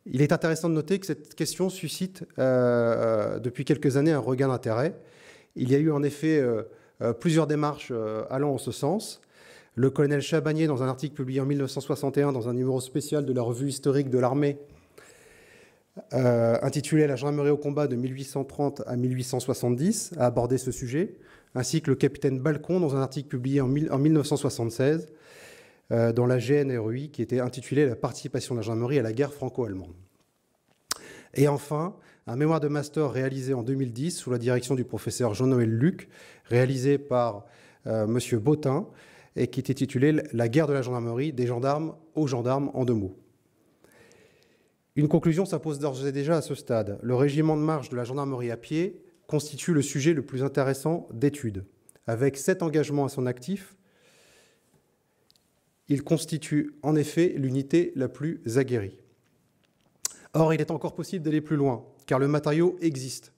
Il est intéressant de noter que cette question suscite euh, depuis quelques années un regain d'intérêt. Il y a eu en effet plusieurs démarches allant en ce sens. Le colonel Chabannier, dans un article publié en 1961 dans un numéro spécial de la revue historique de l'armée, euh, intitulé La gendarmerie au combat de 1830 à 1870, a abordé ce sujet, ainsi que le capitaine Balcon dans un article publié en, 1976 euh, dans la GNRUI qui était intitulé La participation de la gendarmerie à la guerre franco-allemande. Et enfin, un mémoire de master réalisé en 2010 sous la direction du professeur Jean-Noël Luc, réalisé par euh, M. Bottin, et qui était titulé La guerre de la gendarmerie, des gendarmes aux gendarmes en deux mots. Une conclusion s'impose d'ores et déjà à ce stade. Le régiment de marche de la gendarmerie à pied constitue le sujet le plus intéressant d'étude. Avec sept engagements à son actif, il constitue en effet l'unité la plus aguerrie. Or, il est encore possible d'aller plus loin, car le matériau existe.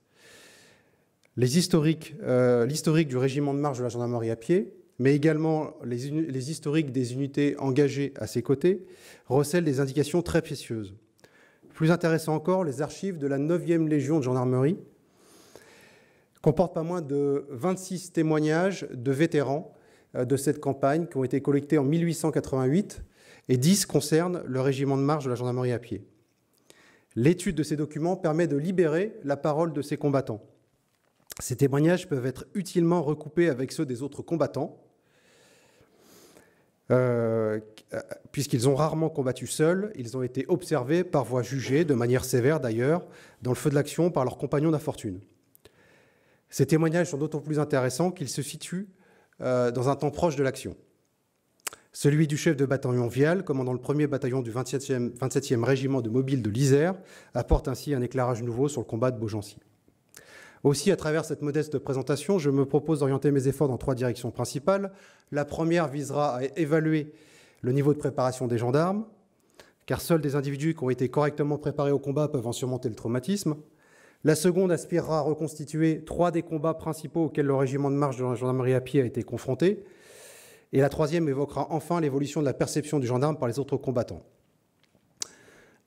Euh, l'historique du régiment de marche de la gendarmerie à pied mais également les, historiques des unités engagées à ses côtés, recèlent des indications très précieuses. Plus intéressant encore, les archives de la 9e Légion de gendarmerie comportent pas moins de 26 témoignages de vétérans euh, de cette campagne qui ont été collectés en 1888 et 10 concernent le régiment de marche de la gendarmerie à pied. L'étude de ces documents permet de libérer la parole de ces combattants. Ces témoignages peuvent être utilement recoupés avec ceux des autres combattants euh, puisqu'ils ont rarement combattu seuls, ils ont été observés, par voie jugée, de manière sévère d'ailleurs, dans le feu de l'action par leurs compagnons d'infortune. Ces témoignages sont d'autant plus intéressants qu'ils se situent euh, dans un temps proche de l'action. Celui du chef de bataillon Vial, commandant le 1er bataillon du 27e, e régiment de mobile de l'Isère, apporte ainsi un éclairage nouveau sur le combat de Beaugency. Aussi, à travers cette modeste présentation, je me propose d'orienter mes efforts dans trois directions principales. La première visera à évaluer le niveau de préparation des gendarmes, car seuls des individus qui ont été correctement préparés au combat peuvent en surmonter le traumatisme. La seconde aspirera à reconstituer trois des combats principaux auxquels le régiment de marche de la gendarmerie à pied a été confronté. Et la troisième évoquera enfin l'évolution de la perception du gendarme par les autres combattants.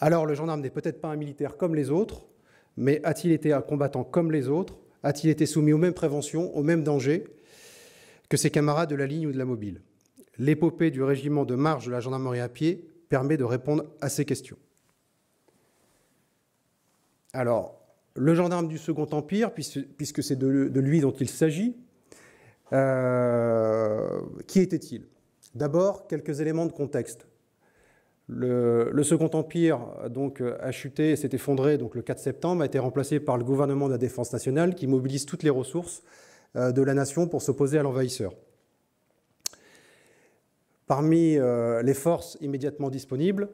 Alors le gendarme n'est peut-être pas un militaire comme les autres, mais a-t-il été un combattant comme les autres A-t-il été soumis aux mêmes préventions, aux mêmes dangers que ses camarades de la ligne ou de la mobile L'épopée du régiment de marche de la gendarmerie à pied permet de répondre à ces questions. Alors, le gendarme du Second Empire, puisque c'est de lui dont il s'agit, euh, qui était-il D'abord, quelques éléments de contexte. Le, Second Empire donc, euh, a chuté s'est effondré donc, le 4 septembre, a été remplacé par le gouvernement de la défense nationale qui mobilise toutes les ressources euh, de la nation pour s'opposer à l'envahisseur. Parmi euh, les forces immédiatement disponibles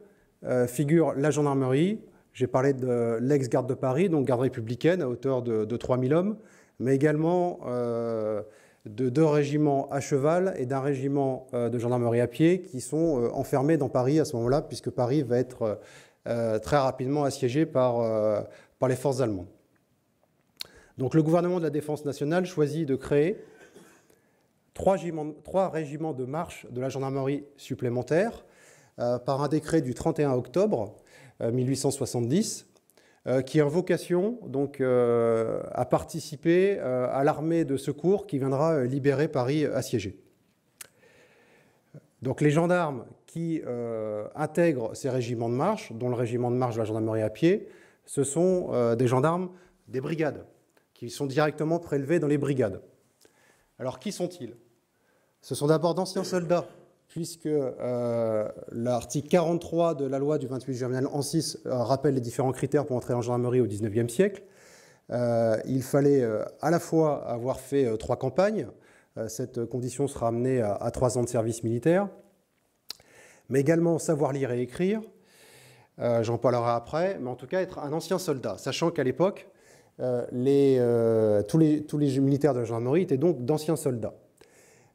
figure la gendarmerie, j'ai parlé de l'ex-garde de Paris, donc garde républicaine à hauteur de, 3000 hommes, mais également de deux régiments à cheval et d'un régiment euh, de gendarmerie à pied qui sont euh, enfermés dans Paris à ce moment-là, puisque Paris va être euh, très rapidement assiégé par, les forces allemandes. Donc le gouvernement de la Défense nationale choisit de créer trois, régiments de marche de la gendarmerie supplémentaires par un décret du 31 octobre 1870 euh, qui a vocation donc, euh, à participer euh, à l'armée de secours qui viendra libérer Paris assiégé. Donc les gendarmes qui intègrent ces régiments de marche, dont le régiment de marche de la gendarmerie à pied, ce sont des gendarmes des brigades, qui sont directement prélevés dans les brigades. Alors qui sont-ils Ce sont d'abord d'anciens soldats puisque euh, l'article 43 de la loi du 28 juin 6 euh, rappelle les différents critères pour entrer en gendarmerie au 19e siècle. Euh, il fallait à la fois avoir fait trois campagnes, cette condition sera amenée à, trois ans de service militaire, mais également savoir lire et écrire, j'en parlerai après, mais en tout cas être un ancien soldat, sachant qu'à l'époque, tous, les, tous, les, militaires de la gendarmerie étaient donc d'anciens soldats.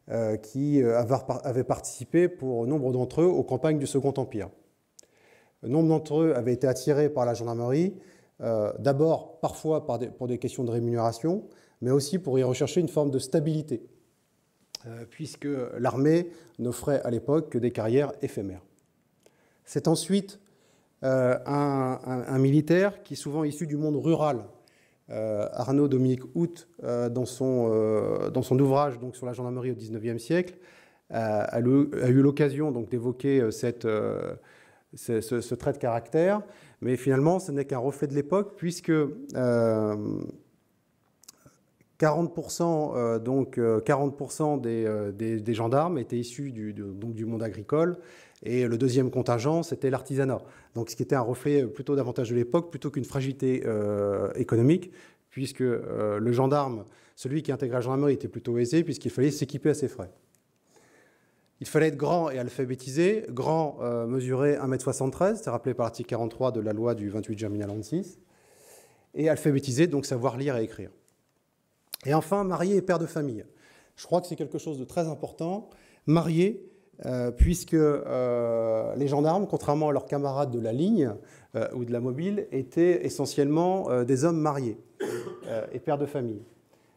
Euh, qui euh, avaient participé pour nombre d'entre eux aux campagnes du Second Empire. Nombre d'entre eux avaient été attirés par la gendarmerie, euh, d'abord parfois pour des questions de rémunération, mais aussi pour y rechercher une forme de stabilité, puisque l'armée n'offrait à l'époque que des carrières éphémères. C'est ensuite un, un, militaire qui souvent issu du monde rural euh, Arnaud Dominique Hout, euh, euh, dans, son, ouvrage sur la gendarmerie au XIXe siècle, a, eu l'occasion d'évoquer ce, trait de caractère, mais finalement, ce n'est qu'un reflet de l'époque, puisque 40%, donc, 40 des, gendarmes étaient issus du monde agricole, et le deuxième contingent, c'était l'artisanat. Donc, ce qui était un reflet plutôt davantage de l'époque, plutôt qu'une fragilité euh, économique, puisque euh, le gendarme, celui qui intégrait la gendarmerie, était plutôt aisé, puisqu'il fallait s'équiper à ses frais. Il fallait être grand et alphabétisé. Grand mesuré mesurait 1m73, c'est rappelé par l'article 43 de la loi du 28 juin 1996. Et alphabétisé, donc savoir lire et écrire. Et enfin, marié et père de famille. Je crois que c'est quelque chose de très important. Marié, euh, puisque euh, les gendarmes, contrairement à leurs camarades de la ligne euh, ou de la mobile, étaient essentiellement des hommes mariés et pères de famille.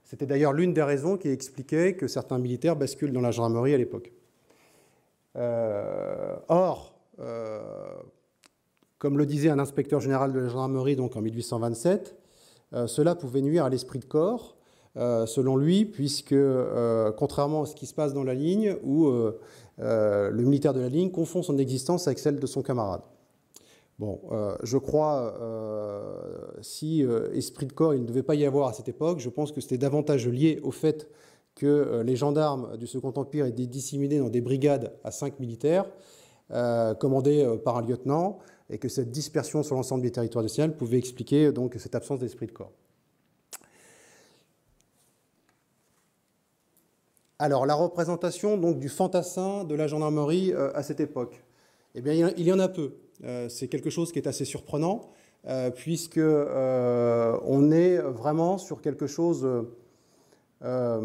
C'était d'ailleurs l'une des raisons qui expliquait que certains militaires basculent dans la gendarmerie à l'époque. or, comme le disait un inspecteur général de la gendarmerie donc en 1827, cela pouvait nuire à l'esprit de corps euh, selon lui, puisque euh, contrairement à ce qui se passe dans la ligne, où euh, le militaire de la ligne confond son existence avec celle de son camarade. Bon, je crois, si esprit de corps il ne devait pas y avoir à cette époque, je pense que c'était davantage lié au fait que les gendarmes du Second Empire étaient disséminés dans des brigades à cinq militaires, commandées par un lieutenant, et que cette dispersion sur l'ensemble des territoires national pouvait expliquer donc cette absence d'esprit de corps. Alors, la représentation du fantassin de la gendarmerie euh, à cette époque, eh bien, il y en a peu. Euh, c'est quelque chose qui est assez surprenant, puisqu'on euh, puisque on est vraiment sur quelque chose de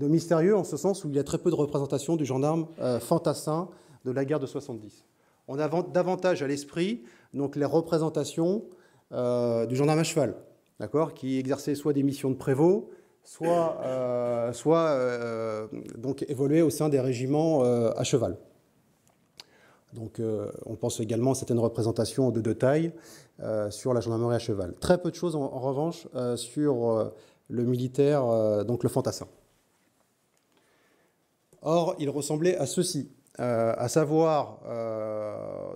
mystérieux, en ce sens où il y a très peu de représentations du gendarme fantassin de la guerre de 70. On a davantage à l'esprit donc les représentations du gendarme à cheval, qui exerçait soit des missions de prévôt, soit, euh, euh, donc évoluer au sein des régiments euh, à cheval. Donc, on pense également à certaines représentations de deux tailles sur la gendarmerie à cheval. Très peu de choses, en, revanche, sur le militaire, donc le fantassin. Or, il ressemblait à ceci, à savoir,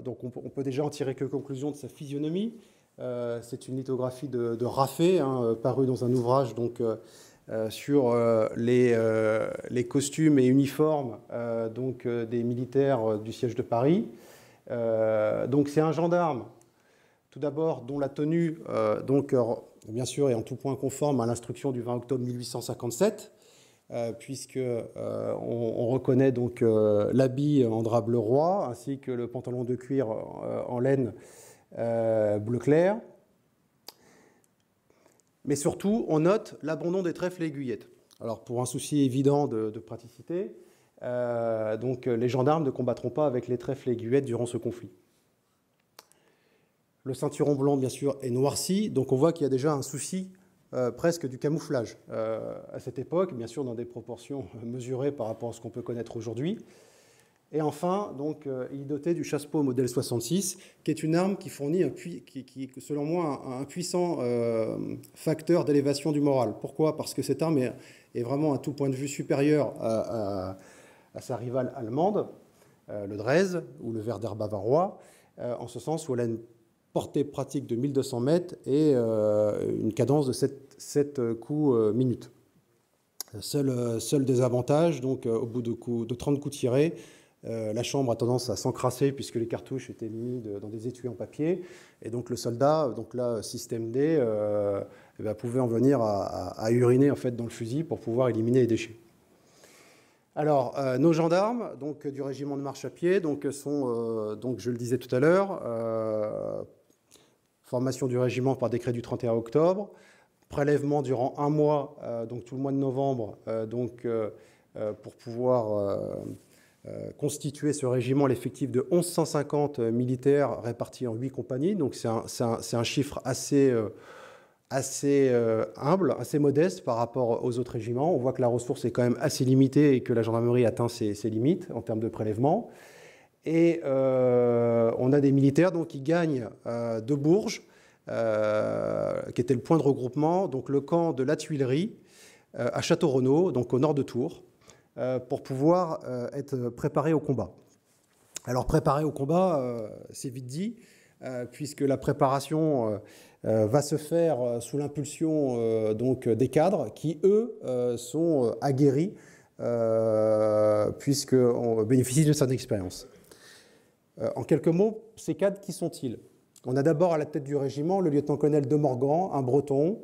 donc on, peut déjà en tirer quelques conclusion de sa physionomie. c'est une lithographie de, de hein, parue dans un ouvrage donc, euh, sur euh, euh, les, costumes et uniformes donc, des militaires du siège de Paris. donc c'est un gendarme, tout d'abord, dont la tenue, bien sûr, est en tout point conforme à l'instruction du 20 octobre 1857. puisqu'on puisque on, reconnaît donc l'habit en drap bleu roi ainsi que le pantalon de cuir en laine bleu clair. Mais surtout, on note l'abandon des trèfles et aiguillettes. Alors, pour un souci évident de, praticité, euh, donc euh, les gendarmes ne combattront pas avec les trèfles et aiguillettes durant ce conflit. Le ceinturon blanc, bien sûr, est noirci, donc on voit qu'il y a déjà un souci euh, presque du camouflage à cette époque, bien sûr dans des proportions *laughs* mesurées par rapport à ce qu'on peut connaître aujourd'hui. Et enfin, donc, euh, il est doté du chasse-peau modèle 66, qui est une arme qui fournit, qui, selon moi, un, puissant euh, facteur d'élévation du moral. Pourquoi Parce que cette arme est, vraiment à tout point de vue supérieure à, sa rivale allemande, euh, le Drez ou le Verder bavarois, en ce sens où elle a une portée pratique de 1200 mètres et une cadence de 7, coups minutes. Seul, désavantage, donc, au bout de, de 30 coups tirés, euh, la chambre a tendance à s'encrasser puisque les cartouches étaient mises dans des étuis en papier. Et donc le soldat, donc là, système D, euh, eh ben, pouvait en venir à, uriner en fait, dans le fusil pour pouvoir éliminer les déchets. Alors, euh, nos gendarmes donc, du régiment de marche à pied donc, sont, donc, je le disais tout à l'heure, formation du régiment par décret du 31 octobre, prélèvement durant un mois, donc tout le mois de novembre, donc, pour pouvoir euh, constituer ce régiment l'effectif de 1150 militaires répartis en huit compagnies. Donc c'est un, chiffre assez, euh, assez euh, humble, assez modeste par rapport aux autres régiments. On voit que la ressource est quand même assez limitée et que la gendarmerie atteint ses, limites en termes de prélèvement. Et on a des militaires donc, qui gagnent de Bourges, qui était le point de regroupement, donc le camp de la Tuilerie, à Château-Renaud, donc au nord de Tours. Euh, pour pouvoir euh, être préparé au combat. Alors préparé au combat, euh, c'est vite dit, puisque la préparation va se faire sous l'impulsion donc des cadres qui, eux, sont aguerris, puisqu'on bénéficie de certaines expérience. en quelques mots, ces cadres, qui sont-ils On a d'abord à la tête du régiment le lieutenant-colonel de Morgan, un breton,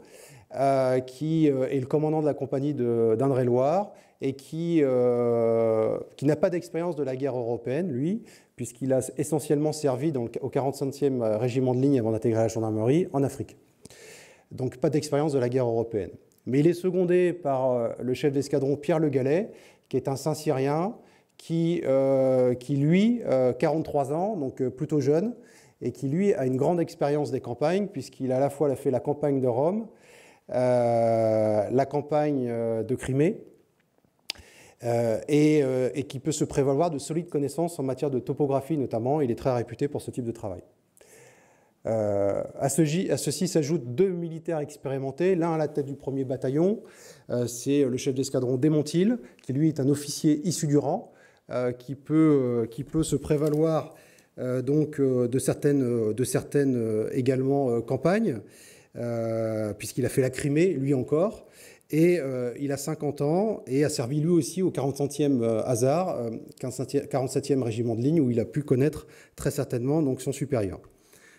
qui est le commandant de la compagnie d'Indre-et-Loire, et qui, euh, qui n'a pas d'expérience de la guerre européenne, lui, puisqu'il a essentiellement servi au 45e euh, régiment de ligne avant d'intégrer la gendarmerie en Afrique. Donc pas d'expérience de la guerre européenne. Mais il est secondé par euh, le chef d'escadron Pierre Le Gallet, qui est un Saint-Syrien, qui, qui lui, 43 ans, donc plutôt jeune, et qui lui a une grande expérience des campagnes, puisqu'il a à la fois fait la campagne de Rome, la campagne de Crimée, euh, euh, et, qui peut se prévaloir de solides connaissances en matière de topographie notamment. Il est très réputé pour ce type de travail. Euh, à, ceci s'ajoutent deux militaires expérimentés, l'un à la tête du premier bataillon, euh, c'est le chef d'escadron Démontil, qui lui est un officier issu du rang, qui, peut, qui, peut, se prévaloir donc, de certaines, de certaines également campagnes, puisqu'il a fait la Crimée, lui encore. Et euh, il a 50 ans et a servi lui aussi au 47e hasard, 47e régiment de ligne, où il a pu connaître très certainement son supérieur.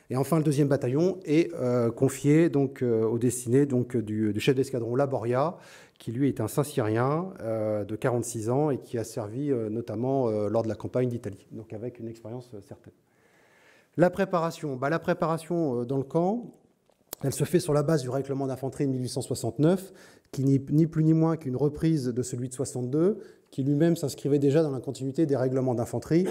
Et enfin, le deuxième bataillon est euh, confié donc, euh, aux destiné donc, du, chef d'escadron Laboria, qui lui est un Saint-Syrien de 46 ans et qui a servi notamment lors de la campagne d'Italie, donc avec une expérience certaine. La préparation, bah, la préparation dans le camp, elle se fait sur la base du règlement d'infanterie de 1869 qui n'est ni plus ni moins qu'une reprise de celui de 62, qui lui-même s'inscrivait déjà dans la continuité des règlements d'infanterie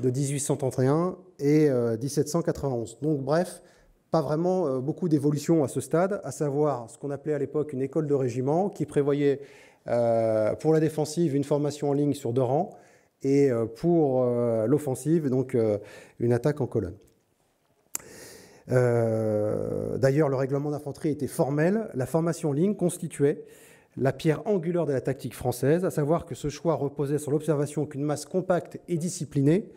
de 1831 et 1791. Euh, donc bref, pas vraiment euh, beaucoup d'évolution à ce stade, à savoir ce qu'on appelait à l'époque une école de régiment qui prévoyait euh, pour la défensive une formation en ligne sur deux rangs et pour l'offensive donc une attaque en colonne. Euh, d'ailleurs, le règlement d'infanterie était formel. La formation ligne constituait la pierre angulaire de la tactique française, à savoir que ce choix reposait sur l'observation qu'une masse compacte et disciplinée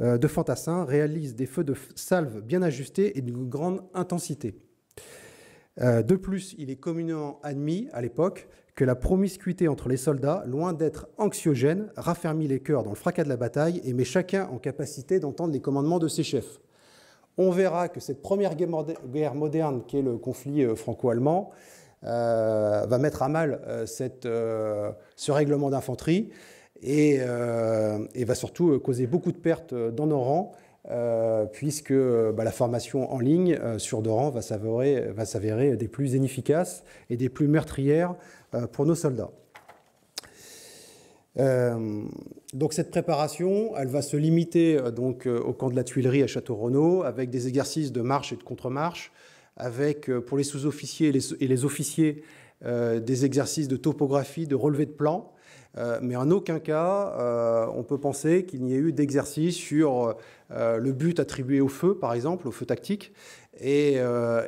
euh, de fantassins réalise des feux de salve bien ajustés et d'une grande intensité. Euh, de plus, il est communément admis à l'époque que la promiscuité entre les soldats, loin d'être anxiogène, raffermit les cœurs dans le fracas de la bataille et met chacun en capacité d'entendre les commandements de ses chefs on verra que cette première guerre moderne, qui est le conflit euh, franco-allemand, euh, va mettre à mal euh, ce règlement d'infanterie et, va surtout causer beaucoup de pertes dans nos rangs, puisque bah, la formation en ligne sur deux rangs va s'avérer des plus inefficaces et des plus meurtrières pour nos soldats. Euh, donc cette préparation, elle va se limiter euh, donc euh, au camp de la Tuilerie à Château-Renaud, avec des exercices de marche et de contre-marche, avec pour les sous-officiers et les, officiers des exercices de topographie, de relevé de plan. mais en aucun cas, on peut penser qu'il n'y ait eu d'exercice sur le but attribué au feu, par exemple, au feu tactique, et,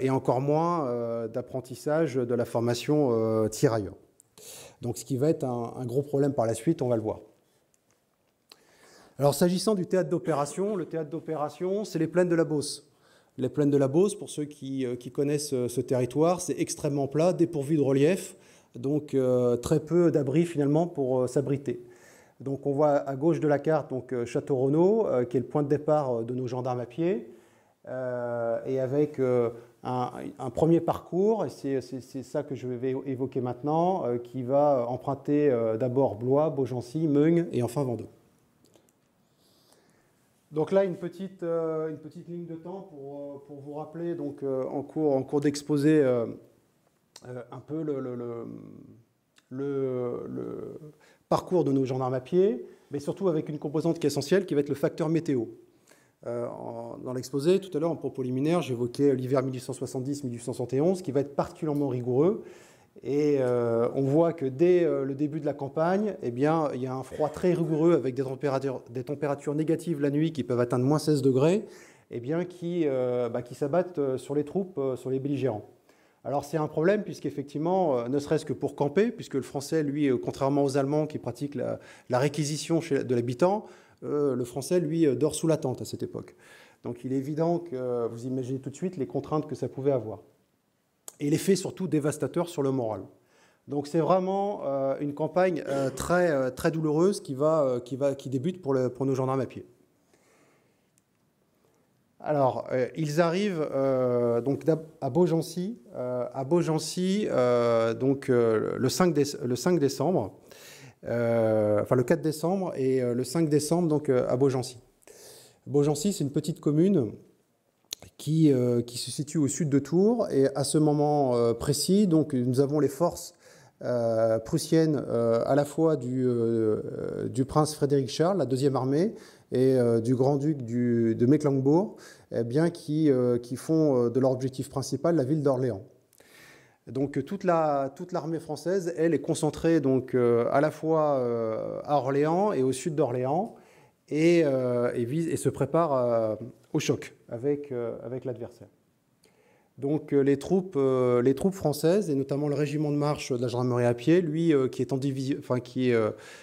et encore moins d'apprentissage de la formation tirailleur. Donc ce qui va être un, gros problème par la suite, on va le voir. Alors s'agissant du théâtre d'opération, le théâtre d'opération, c'est les plaines de la Beauce. Les plaines de la Beauce, pour ceux qui, euh, connaissent euh, ce, territoire, c'est extrêmement plat, dépourvu de relief, donc euh, très peu d'abris finalement pour s'abriter. Donc on voit à gauche de la carte donc, Château Renault, qui est le point de départ de nos gendarmes à pied, et avec un, premier parcours, et c'est ça que je vais évoquer maintenant, euh, qui va emprunter euh, d'abord Blois, Beaugency, Meung et enfin Vendôme. Donc là, une petite, euh, petite ligne de temps pour, vous rappeler donc, en cours, en cours d'exposé un peu le, le, parcours de nos gendarmes à pied, mais surtout avec une composante qui est essentielle, qui va être le facteur météo. Euh, dans l'exposé, tout à l'heure, en propos liminaire, j'évoquais l'hiver 1870-1871, qui va être particulièrement rigoureux. Et euh, on voit que dès euh, le début de la campagne, eh bien, il y a un froid très rigoureux avec des températures, des températures négatives la nuit qui peuvent atteindre moins 16 degrés, eh bien, qui, bah, qui s'abattent sur les troupes, sur les belligérants. Alors c'est un problème puisqu'effectivement, ne serait-ce que pour camper, puisque le français, lui, contrairement aux Allemands qui pratiquent la, la réquisition chez, de l'habitant, le français, lui, dort sous la tente à cette époque. Donc il est évident que vous imaginez tout de suite les contraintes que ça pouvait avoir. Et l'effet surtout dévastateur sur le moral. Donc c'est vraiment euh, une campagne euh, très, euh, très douloureuse qui, va, qui, va, qui débute pour, nos gendarmes à pied. Alors, ils arrivent donc à Beaugency, à Beaugency donc, le, 5 décembre. Euh, enfin le 4 décembre et euh, le 5 décembre donc euh, à Beaugency. Beaugency, c'est une petite commune qui, qui, se situe au sud de Tours et à ce moment précis, donc nous avons les forces prussiennes à la fois du, du, prince Frédéric Charles, la deuxième armée, et du grand-duc de Mecklembourg, eh bien, qui, qui font de leur objectif principal la ville d'Orléans. Donc euh, toute la toute l'armée française, elle est concentrée donc euh, à la fois euh, à Orléans et au sud d'Orléans et, et, vise, et se prépare au choc avec avec l'adversaire. Donc les troupes les troupes françaises et notamment le régiment de marche de la gendarmerie à pied, lui qui est enfin qui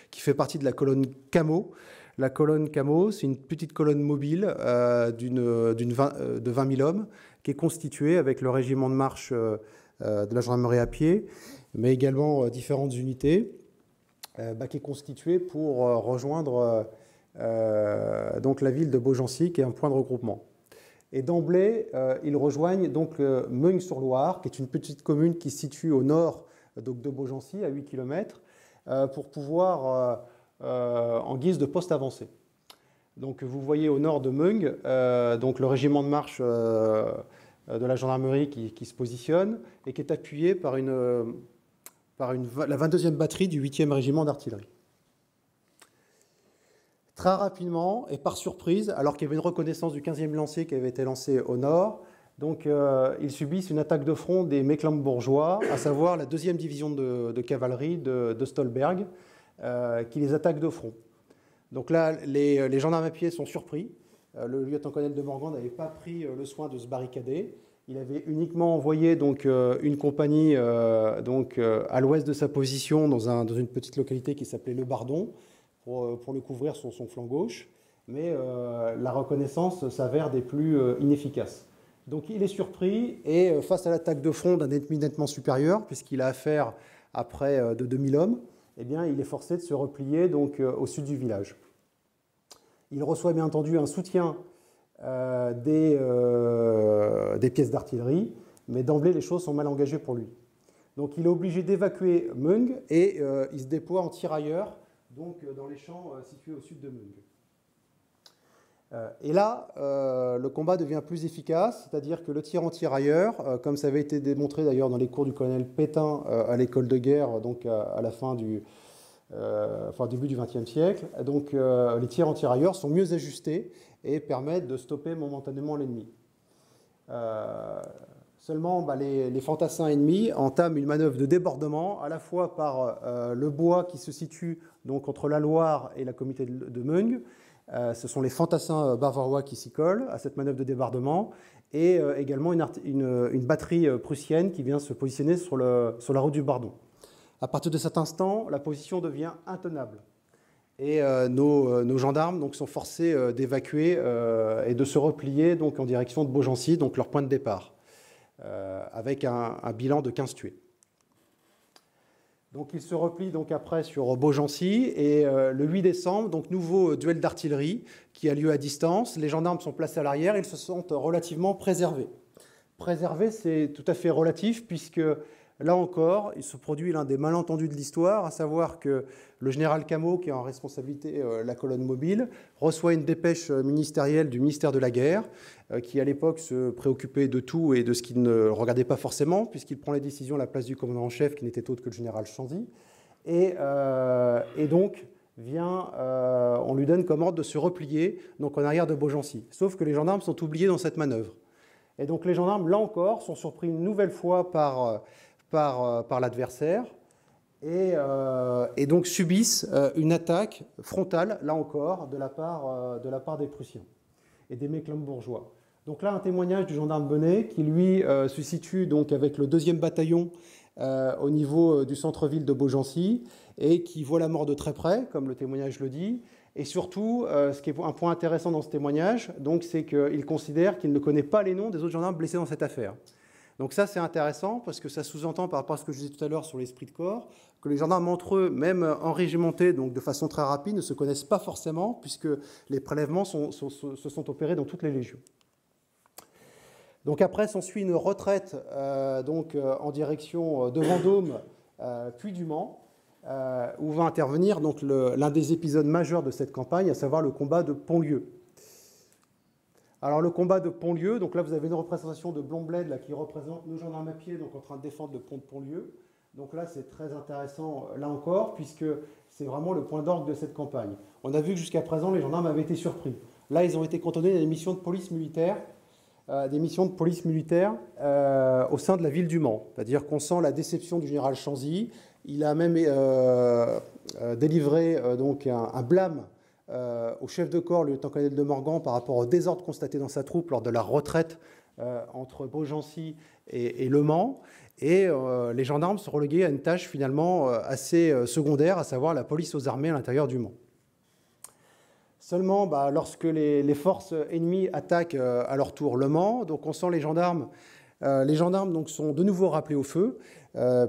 qui fait partie de la colonne Camo. La colonne Camo, c'est une petite colonne mobile d'une de 20 000 hommes qui est constituée avec le régiment de marche euh, de la gendarmerie à pied, mais également euh, différentes unités euh, bah, qui est constituée pour rejoindre donc la ville de Beaugency, qui est un point de regroupement. Et d'emblée, ils rejoignent donc meung sur loire qui est une petite commune qui se situe au nord donc de Beaugency, à 8 km, pour pouvoir, en guise de poste avancé. Donc vous voyez au nord de Meung, donc le régiment de marche euh, de la gendarmerie qui, se positionne et qui est appuyée par, euh, la 22e batterie du 8e régiment d'artillerie. Très rapidement et par surprise, alors qu'il y avait une reconnaissance du 15e lancier qui avait été lancé au nord, donc euh, ils subissent une attaque de front des Mecklembourgeois, à savoir la 2e division de, cavalerie de, Stolberg, qui les attaque de front. Donc là, les gendarmes à pied sont surpris, euh, le lieutenant-colonel de Morgan n'avait pas pris euh, le soin de se barricader. Il avait uniquement envoyé donc, euh, une compagnie donc, à l'ouest de sa position, dans, une petite localité qui s'appelait Le Bardon, pour, le couvrir sur son flanc gauche. Mais la reconnaissance s'avère des plus inefficaces. Donc il est surpris et face à l'attaque de front d'un ennemi nettement supérieur, puisqu'il a affaire à près de 2000 hommes, eh bien, il est forcé de se replier donc, au sud du village. Il reçoit bien entendu un soutien euh, euh, des, pièces d'artillerie, mais d'emblée les choses sont mal engagées pour lui. Donc il est obligé d'évacuer Meung et euh, il se déploie en tirailleur, donc dans les champs situés au sud de Meung. et là, le combat devient plus efficace, c'est-à-dire que le tir en tirailleur, comme ça avait été démontré d'ailleurs dans les cours du colonel Pétain à l'école de guerre, donc à la fin du, euh, enfin début du XXe siècle. Donc euh, les tirs ailleurs sont mieux ajustés et permettent de stopper momentanément l'ennemi. Euh, seulement, bah, les, fantassins ennemis entament une manœuvre de débordement, à la fois par le bois qui se situe donc, entre la Loire et la comité de, Meung. ce sont les fantassins bavarois qui s'y collent à cette manœuvre de débordement, et également une, batterie prussienne qui vient se positionner sur, sur la route du Bardon. À partir de cet instant, la position devient intenable. Et euh, euh, nos, gendarmes donc, sont forcés euh, d'évacuer et de se replier en direction de Beaugency, donc leur point de départ, avec un, bilan de 15 tués. Donc ils se replient donc après sur Beaugency et le 8 décembre, donc nouveau duel d'artillerie qui a lieu à distance. Les gendarmes sont placés à l'arrière, ils se sentent relativement préservés. Préservés, c'est tout à fait relatif puisque Là encore, il se produit l'un des malentendus de l'histoire, à savoir que le général Camo, qui est en responsabilité de euh, la colonne mobile, reçoit une dépêche euh, ministérielle du ministère de la Guerre, euh, qui à l'époque se préoccupait de tout et de ce qu'il ne regardait pas forcément, puisqu'il prend les décisions à la place du commandant en chef, qui n'était autre que le général Chanzy. Et, donc, vient, on lui donne comme ordre de se replier, donc en arrière de Beaugency. Sauf que les gendarmes sont oubliés dans cette manœuvre. Et donc les gendarmes, là encore, sont surpris une nouvelle fois par euh, par, l'adversaire et, euh, donc subissent euh, une attaque frontale, là encore, de la part, de la part des Prussiens et des Mecklembourgeois. Donc là, un témoignage du gendarme Bonnet qui, lui, se situe donc avec le deuxième bataillon au niveau du centre-ville de Beaugency et qui voit la mort de très près, comme le témoignage le dit. Et surtout, ce qui est un point intéressant dans ce témoignage, c'est qu'il considère qu'il ne connaît pas les noms des autres gendarmes blessés dans cette affaire. Donc ça, c'est intéressant parce que ça sous-entend par rapport à ce que je disais tout à l'heure sur l'esprit de corps, que les gendarmes entre eux, même enrégimentés, donc de façon très rapide, ne se connaissent pas forcément puisque les prélèvements se sont opérés dans toutes les légions. Donc après, s'ensuit une retraite euh, donc, euh, en direction euh, de Vendôme, puis du Mans, où va intervenir l'un des épisodes majeurs de cette campagne, à savoir le combat de Pontlieu. Alors le combat de Pontlieu, donc là vous avez une représentation de Blombled là, qui représente nos gendarmes à pied donc en train de défendre le pont de Pontlieu. Donc là c'est très intéressant là encore puisque c'est vraiment le point d'orgue de cette campagne. On a vu que jusqu'à présent les gendarmes avaient été surpris. Là ils ont été cantonnés à des missions de police militaire, euh, des missions de police militaire euh, au sein de la ville du Mans. C'est-à-dire qu'on sent la déception du général Chanzy. Il a même euh, délivré donc un blâme euh, au chef de corps, le lieutenant-colonel de Morgan, par rapport au désordre constaté dans sa troupe lors de la retraite euh, entre Beaugency et, Le Mans. Et euh, les gendarmes sont relégués à une tâche finalement assez secondaire, à savoir la police aux armées à l'intérieur du Mans. Seulement, bah, lorsque les, forces ennemies attaquent à leur tour Le Mans, donc on sent les gendarmes les gendarmes donc, sont de nouveau rappelés au feu,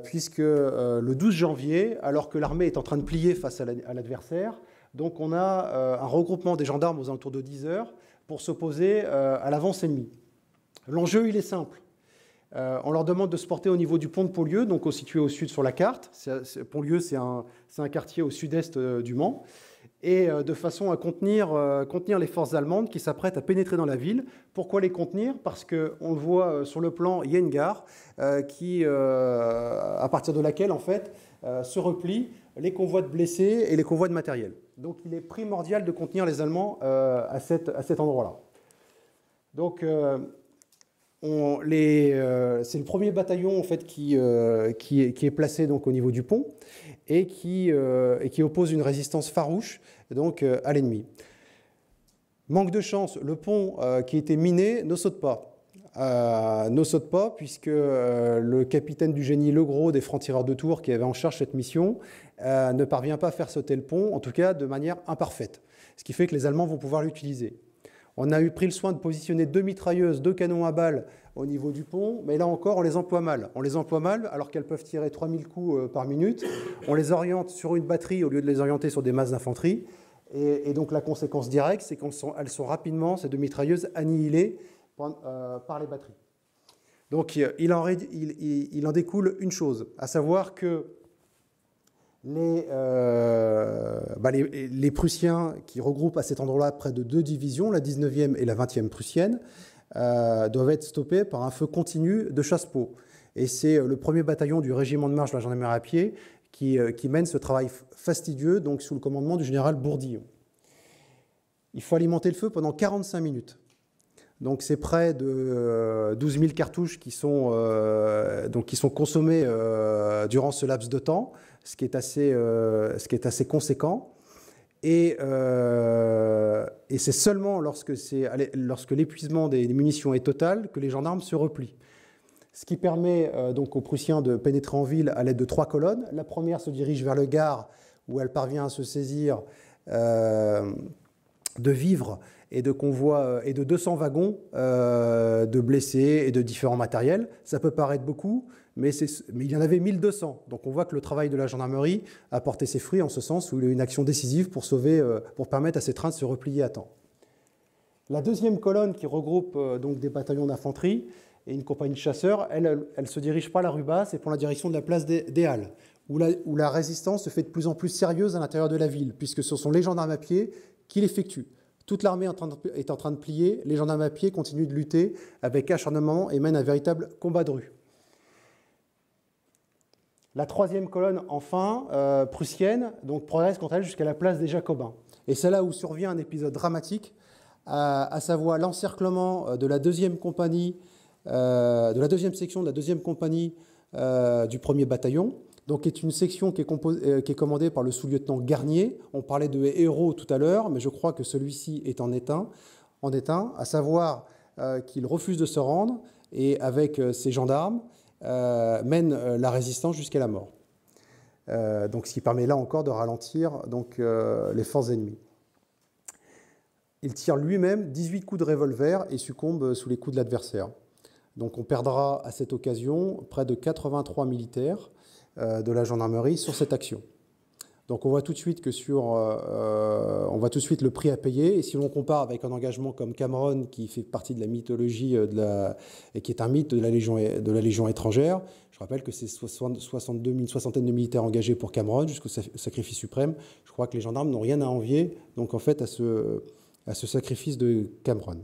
puisque le 12 janvier, alors que l'armée est en train de plier face à l'adversaire, donc on a euh, un regroupement des gendarmes aux alentours de 10 heures pour s'opposer euh, à l'avance ennemie. L'enjeu, il est simple. Euh, on leur demande de se porter au niveau du pont de Paulieu, donc situé au sud sur la carte. Paulieu, c'est un, quartier au sud-est du Mans. Et de façon à contenir, les forces allemandes qui s'apprêtent à pénétrer dans la ville. Pourquoi les contenir Parce qu'on le voit sur le plan, il qui, à partir de laquelle, en fait, se replie les convois de blessés et les convois de matériel. Donc il est primordial de contenir les Allemands euh, à, cet endroit-là. Donc euh, euh, c'est le premier bataillon en fait, qui, est, placé donc, au niveau du pont et qui, oppose une résistance farouche donc, à l'ennemi. Manque de chance, le pont qui était miné ne saute pas. ne saute pas, puisque le capitaine du génie Legros des Francs-Tireurs de Tours, qui avait en charge cette mission, euh, ne parvient pas à faire sauter le pont, en tout cas de manière imparfaite, ce qui fait que les Allemands vont pouvoir l'utiliser. On a eu pris le soin de positionner deux mitrailleuses, deux canons à balles au niveau du pont, mais là encore, on les emploie mal. On les emploie mal alors qu'elles peuvent tirer 3000 coups euh, par minute. On les oriente sur une batterie au lieu de les orienter sur des masses d'infanterie. Et, donc la conséquence directe, c'est qu'elles sont, rapidement, ces deux mitrailleuses, annihilées euh, par, les batteries. Donc il en, découle une chose, à savoir que euh, bah, les, Prussiens qui regroupent à cet endroit-là près de deux divisions, la 19e et la 20e prussienne, euh, doivent être stoppés par un feu continu de chasse-peau. Et c'est euh, le premier bataillon du régiment de marche de la gendarmerie à pied qui, mène ce travail fastidieux, donc sous le commandement du général Bourdillon. Il faut alimenter le feu pendant 45 minutes. Donc c'est près de 12 000 cartouches qui sont consommées durant ce laps de temps ce qui est assez, euh, ce qui est assez conséquent. Et, euh, c'est seulement lorsque, lorsque l'épuisement des, munitions est total que les gendarmes se replient. Ce qui permet euh, donc aux Prussiens de pénétrer en ville à l'aide de trois colonnes. La première se dirige vers le gare où elle parvient à se saisir de vivres et de convois et de 200 wagons de blessés et de différents matériels. Ça peut paraître beaucoup, mais, il y en avait 1200. Donc on voit que le travail de la gendarmerie a porté ses fruits en ce sens où il y a eu une action décisive pour, euh, permettre à ces trains de se replier à temps. La deuxième colonne qui regroupe euh, donc des bataillons d'infanterie et une compagnie de chasseurs, elle ne se dirige pas la rue basse et prend la direction de la place des, Halles, où la, où la résistance se fait de plus en plus sérieuse à l'intérieur de la ville, puisque ce sont les gendarmes à pied qui l'effectuent. Toute l'armée est en train de plier, les gendarmes à pied continuent de lutter avec acharnement et mènent un véritable combat de rue. La troisième colonne, enfin, euh, prussienne, donc progresse quant elle jusqu'à la place des Jacobins. Et c'est là où survient un épisode dramatique, à, savoir l'encerclement euh, de la deuxième compagnie, euh, de la deuxième section de la deuxième compagnie du premier bataillon. Donc, est une section qui est, commandée par le sous-lieutenant Garnier. On parlait de héros tout à l'heure, mais je crois que celui-ci est en éteint, en éteint à savoir qu'il refuse de se rendre et avec ses gendarmes. Euh, mène euh, la résistance jusqu'à la mort. Euh, donc, ce qui permet là encore de ralentir donc, les forces ennemies. Il tire lui-même 18 coups de revolver et succombe sous les coups de l'adversaire. Donc on perdra à cette occasion près de 83 militaires de la gendarmerie sur cette action. Donc on voit tout de suite que sur, euh, euh, on voit tout de suite le prix à payer. Et si l'on compare avec un engagement comme Cameron, qui fait partie de la mythologie euh, de la, et qui est un mythe de la Légion, de la légion étrangère, je rappelle que c'est 62 une soixantaine de militaires engagés pour Cameron jusqu'au sacrifice suprême. Je crois que les gendarmes n'ont rien à envier, donc en fait à ce, à ce sacrifice de Cameron.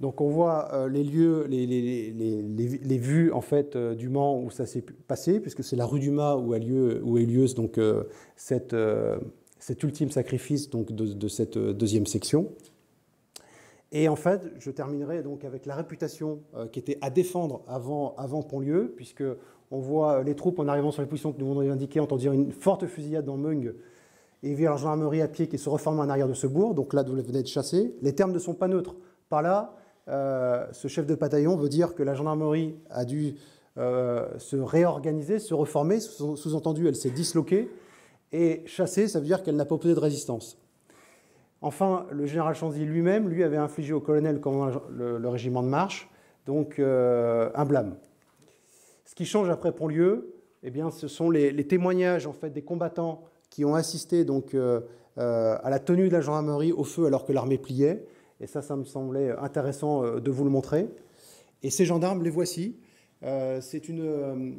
Donc on voit euh, les lieux, les, vues en fait euh, du Mans où ça s'est passé, puisque c'est la rue du Mans où a lieu, où lieu donc euh, cet ultime sacrifice donc de, cette deuxième section. Et en fait, je terminerai donc avec la réputation qui était à défendre avant, avant Pontlieu, puisque on voit les troupes en arrivant sur les positions que nous venons d'indiquer entendir une forte fusillade dans Meung et la gendarmerie à pied qui se reforme en arrière de ce bourg, donc là d'où elle venait de chasser. Les termes ne sont pas neutres. Par là, euh, ce chef de bataillon veut dire que la gendarmerie a dû euh, se réorganiser, se reformer. Sous-entendu, elle s'est disloquée. Et chassée, ça veut dire qu'elle n'a pas opposé de résistance. Enfin, le général Chanzy lui-même, lui, avait infligé au colonel commandant le, régiment de marche, donc euh, un blâme. Ce qui change après Pontlieu, eh bien, ce sont les, témoignages en fait des combattants qui ont assisté donc à la tenue de la gendarmerie au feu alors que l'armée pliait. Et ça, ça me semblait intéressant euh, de vous le montrer. Et ces gendarmes, les voici. Euh, c'est euh,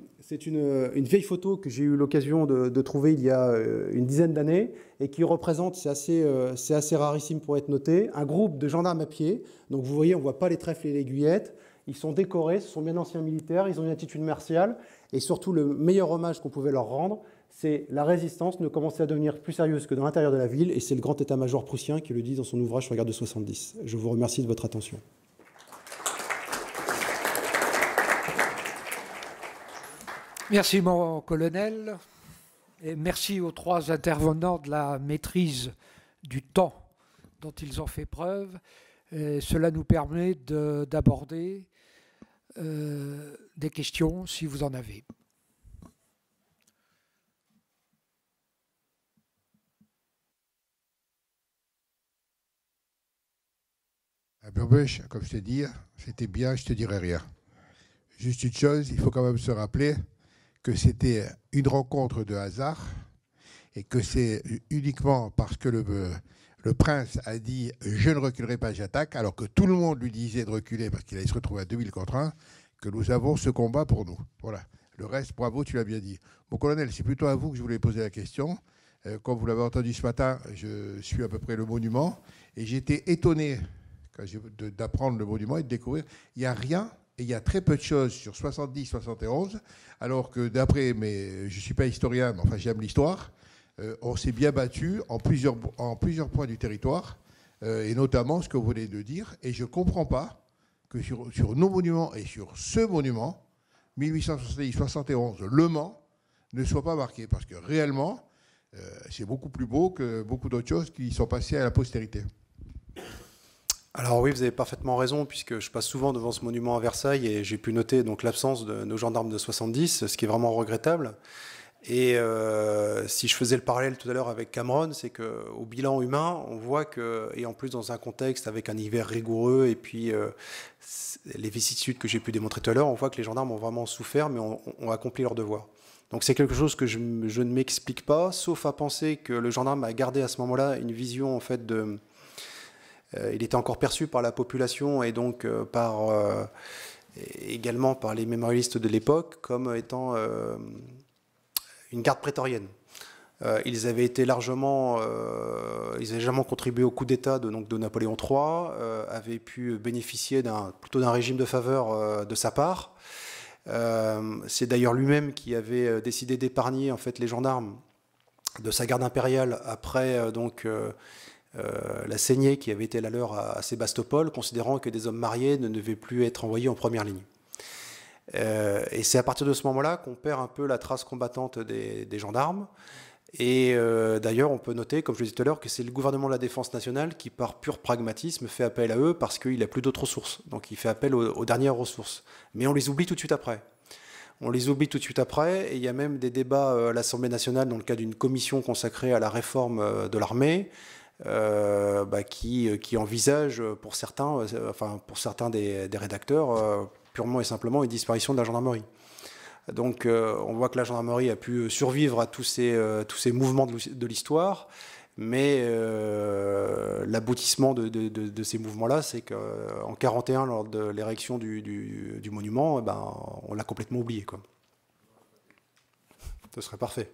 une, vieille photo que j'ai eu l'occasion de, trouver il y a une dizaine d'années et qui représente, c'est assez, assez, rarissime pour être noté, un groupe de gendarmes à pied. Donc vous voyez, on ne voit pas les trèfles et les aiguillettes. Ils sont décorés, ce sont bien anciens militaires, ils ont une attitude martiale et surtout le meilleur hommage qu'on pouvait leur rendre, c'est la résistance ne commençait à devenir plus sérieuse que dans l'intérieur de la ville, et c'est le grand état-major prussien qui le dit dans son ouvrage sur la guerre de 70. Je vous remercie de votre attention. Merci mon colonel, et merci aux trois intervenants de la maîtrise du temps dont ils ont fait preuve. cela nous permet d'aborder euh, des questions si vous en avez. comme je te dis, c'était bien, je te dirai rien. Juste une chose, il faut quand même se rappeler que c'était une rencontre de hasard et que c'est uniquement parce que le, le prince a dit je ne reculerai pas, j'attaque, alors que tout le monde lui disait de reculer parce qu'il allait se retrouver à 2000 contre 1, que nous avons ce combat pour nous. Voilà. Le reste, bravo, tu l'as bien dit. Mon colonel, c'est plutôt à vous que je voulais poser la question. Euh, comme vous l'avez entendu ce matin, je suis à peu près le monument et j'étais étonné d'apprendre le monument et de découvrir. Il n'y a rien et il y a très peu de choses sur 70, 71, alors que d'après, mais je ne suis pas historien, mais enfin j'aime l'histoire, euh, on s'est bien battu en plusieurs, points du territoire, euh, et notamment ce que vous venez de dire, et je ne comprends pas que sur, nos monuments et sur ce monument, 1870-71, Le Mans, ne soit pas marqué, parce que réellement, euh, c'est beaucoup plus beau que beaucoup d'autres choses qui sont passées à la postérité alors oui, vous avez parfaitement raison, puisque je passe souvent devant ce monument à Versailles et j'ai pu noter donc l'absence de nos gendarmes de 70, ce qui est vraiment regrettable. Et euh, si je faisais le parallèle tout à l'heure avec Cameron, c'est que au bilan humain, on voit que, et en plus dans un contexte avec un hiver rigoureux et puis euh, les vicissitudes que j'ai pu démontrer tout à l'heure, on voit que les gendarmes ont vraiment souffert, mais ont, accompli leur devoir. Donc c'est quelque chose que je ne m'explique pas, sauf à penser que le gendarme a gardé à ce moment-là une vision en fait de euh, il était encore perçu par la population et donc euh, par euh, également par les mémorialistes de l'époque comme étant une garde prétorienne. ils avaient été largement, ils avaient contribué au coup d'État de, de Napoléon III, avaient pu bénéficier d'un, plutôt d'un régime de faveur de sa part. c'est d'ailleurs lui-même qui avait décidé d'épargner en fait les gendarmes de sa garde impériale après donc euh, la saignée qui avait été la leur à, Sébastopol, considérant que des hommes mariés ne devaient plus être envoyés en première ligne. Euh, et c'est à partir de ce moment-là qu'on perd un peu la trace combattante des, gendarmes. Et euh, d'ailleurs, on peut noter, comme je le disais tout à l'heure, que c'est le gouvernement de la Défense nationale qui, par pur pragmatisme, fait appel à eux parce qu'il n'a plus d'autres ressources. Donc il fait appel aux, aux, dernières ressources. Mais on les oublie tout de suite après. On les oublie tout de suite après, et il y a même des débats à l'Assemblée nationale dans le cadre d'une commission consacrée à la réforme de l'armée, euh, bah, euh, qui, envisage euh, pour certains, enfin, pour certains des, rédacteurs purement et simplement une disparition de la gendarmerie. Donc on voit que la gendarmerie a pu survivre à tous ces, tous ces mouvements de l'histoire, mais l'aboutissement de, ces mouvements-là, c'est qu'en 1941 lors de l'érection du, monument, eh ben, on l'a complètement oublié. Quoi. Ce serait parfait.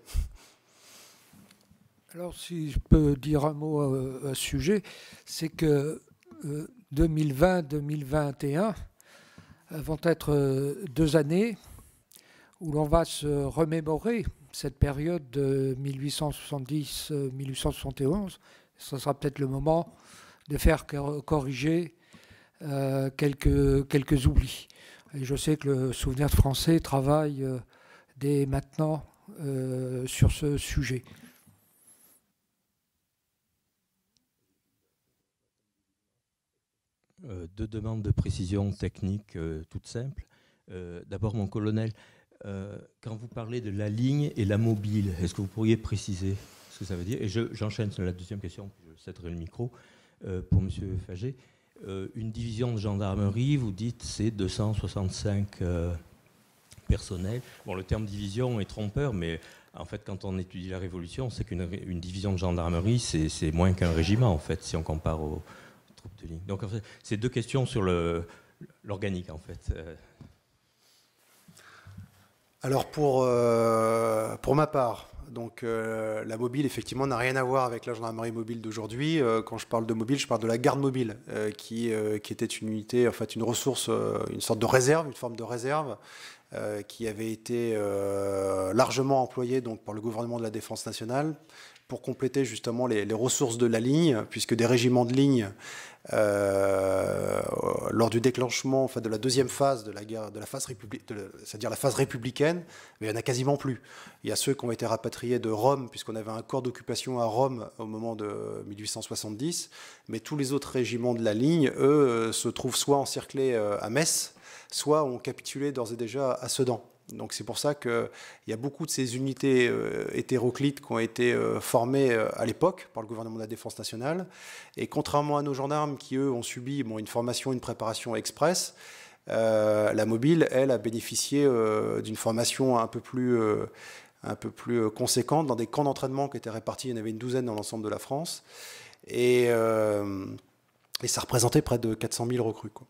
Alors, si je peux dire un mot euh, à, ce sujet, c'est que 2020-2021 euh, euh, vont être deux années où l'on va se remémorer cette période de 1870-1871. Ce sera peut-être le moment de faire corriger quelques, quelques oublis. Et je sais que le souvenir français travaille dès maintenant sur ce sujet. Euh, deux demandes de précision technique toute euh, toutes simples. Euh, d'abord, mon colonel, quand vous parlez de la ligne et la mobile, est-ce que vous pourriez préciser ce que ça veut dire Et j'enchaîne sur la deuxième question, puis je cèderai le micro pour monsieur Fagé. une division de gendarmerie, vous dites, c'est 265 personnels. Bon, le terme division est trompeur, mais en fait, quand on étudie la Révolution, c'est qu'une division de gendarmerie, c'est moins qu'un régiment, en fait, si on compare au donc, ces deux questions sur l'organique, en fait. Euh. Alors, pour, euh, pour ma part, donc euh, la mobile, effectivement, n'a rien à voir avec la gendarmerie mobile d'aujourd'hui. quand je parle de mobile, je parle de la garde mobile, qui, était une unité, en fait, une ressource, une sorte de réserve, une forme de réserve, qui avait été largement employée donc, par le gouvernement de la Défense nationale pour compléter justement les, ressources de la ligne, puisque des régiments de ligne, euh, lors du déclenchement enfin, de la deuxième phase de la guerre, de la phase c'est-à-dire la phase républicaine, mais il n'y en a quasiment plus. Il y a ceux qui ont été rapatriés de Rome, puisqu'on avait un corps d'occupation à Rome au moment de 1870, mais tous les autres régiments de la ligne, eux, euh, se trouvent soit encerclés euh, à Metz, soit ont capitulé d'ores et déjà à Sedan. Donc c'est pour ça qu'il y a beaucoup de ces unités euh, hétéroclites qui ont été euh, formées euh, à l'époque par le gouvernement de la Défense nationale. Et contrairement à nos gendarmes qui, eux, ont subi bon, une formation, une préparation express, la mobile, elle, a bénéficié d'une formation un peu plus un peu plus conséquente dans des camps d'entraînement qui étaient répartis. Il y en avait une douzaine dans l'ensemble de la France. Et, et ça représentait près de 400 000 recrues. Quoi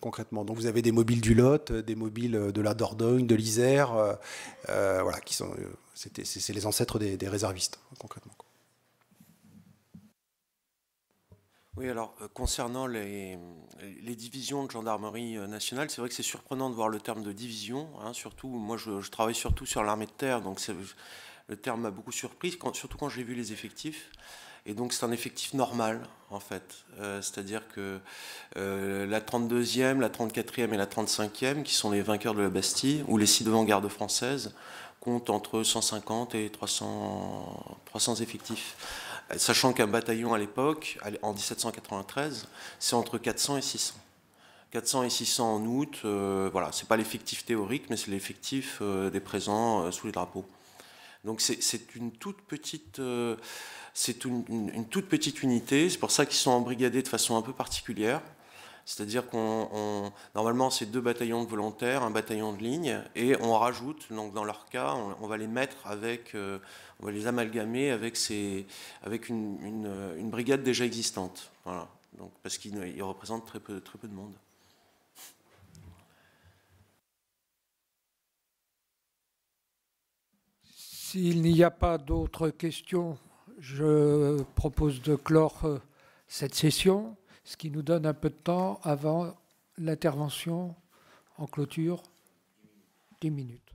concrètement. Donc vous avez des mobiles du Lot, euh, des mobiles euh, de la Dordogne, de l'Isère, euh, voilà, qui sont, c'est les ancêtres des, réservistes, hein, concrètement. Oui, alors concernant les, divisions de gendarmerie nationale, c'est vrai que c'est surprenant de voir le terme de division. Hein, surtout, moi, je, travaille surtout sur l'armée de terre, donc le terme m'a beaucoup surpris, quand, surtout quand j'ai vu les effectifs. Et donc c'est un effectif normal, en fait. Euh, c'est-à-dire que euh, la 32e, la 34e et la 35e, qui sont les vainqueurs de la Bastille, ou les six devant garde françaises, comptent entre 150 et 300, 300 effectifs. Euh, sachant qu'un bataillon à l'époque, en 1793, c'est entre 400 et 600. 400 et 600 en août, ce voilà, c'est pas l'effectif théorique, mais c'est l'effectif des présents sous les drapeaux. Donc c'est une toute petite c'est une, toute petite unité, c'est pour ça qu'ils sont embrigadés de façon un peu particulière. C'est-à-dire qu'on normalement c'est deux bataillons de volontaires, un bataillon de ligne, et on rajoute donc dans leur cas, on, va les mettre avec, euh, on va les amalgamer avec ces, avec une, euh, brigade déjà existante. Voilà. Donc parce qu'ils représentent très peu de monde. S'il n'y a pas d'autres questions. Je propose de clore euh, cette session, ce qui nous donne un peu de temps avant l'intervention en clôture, des minutes.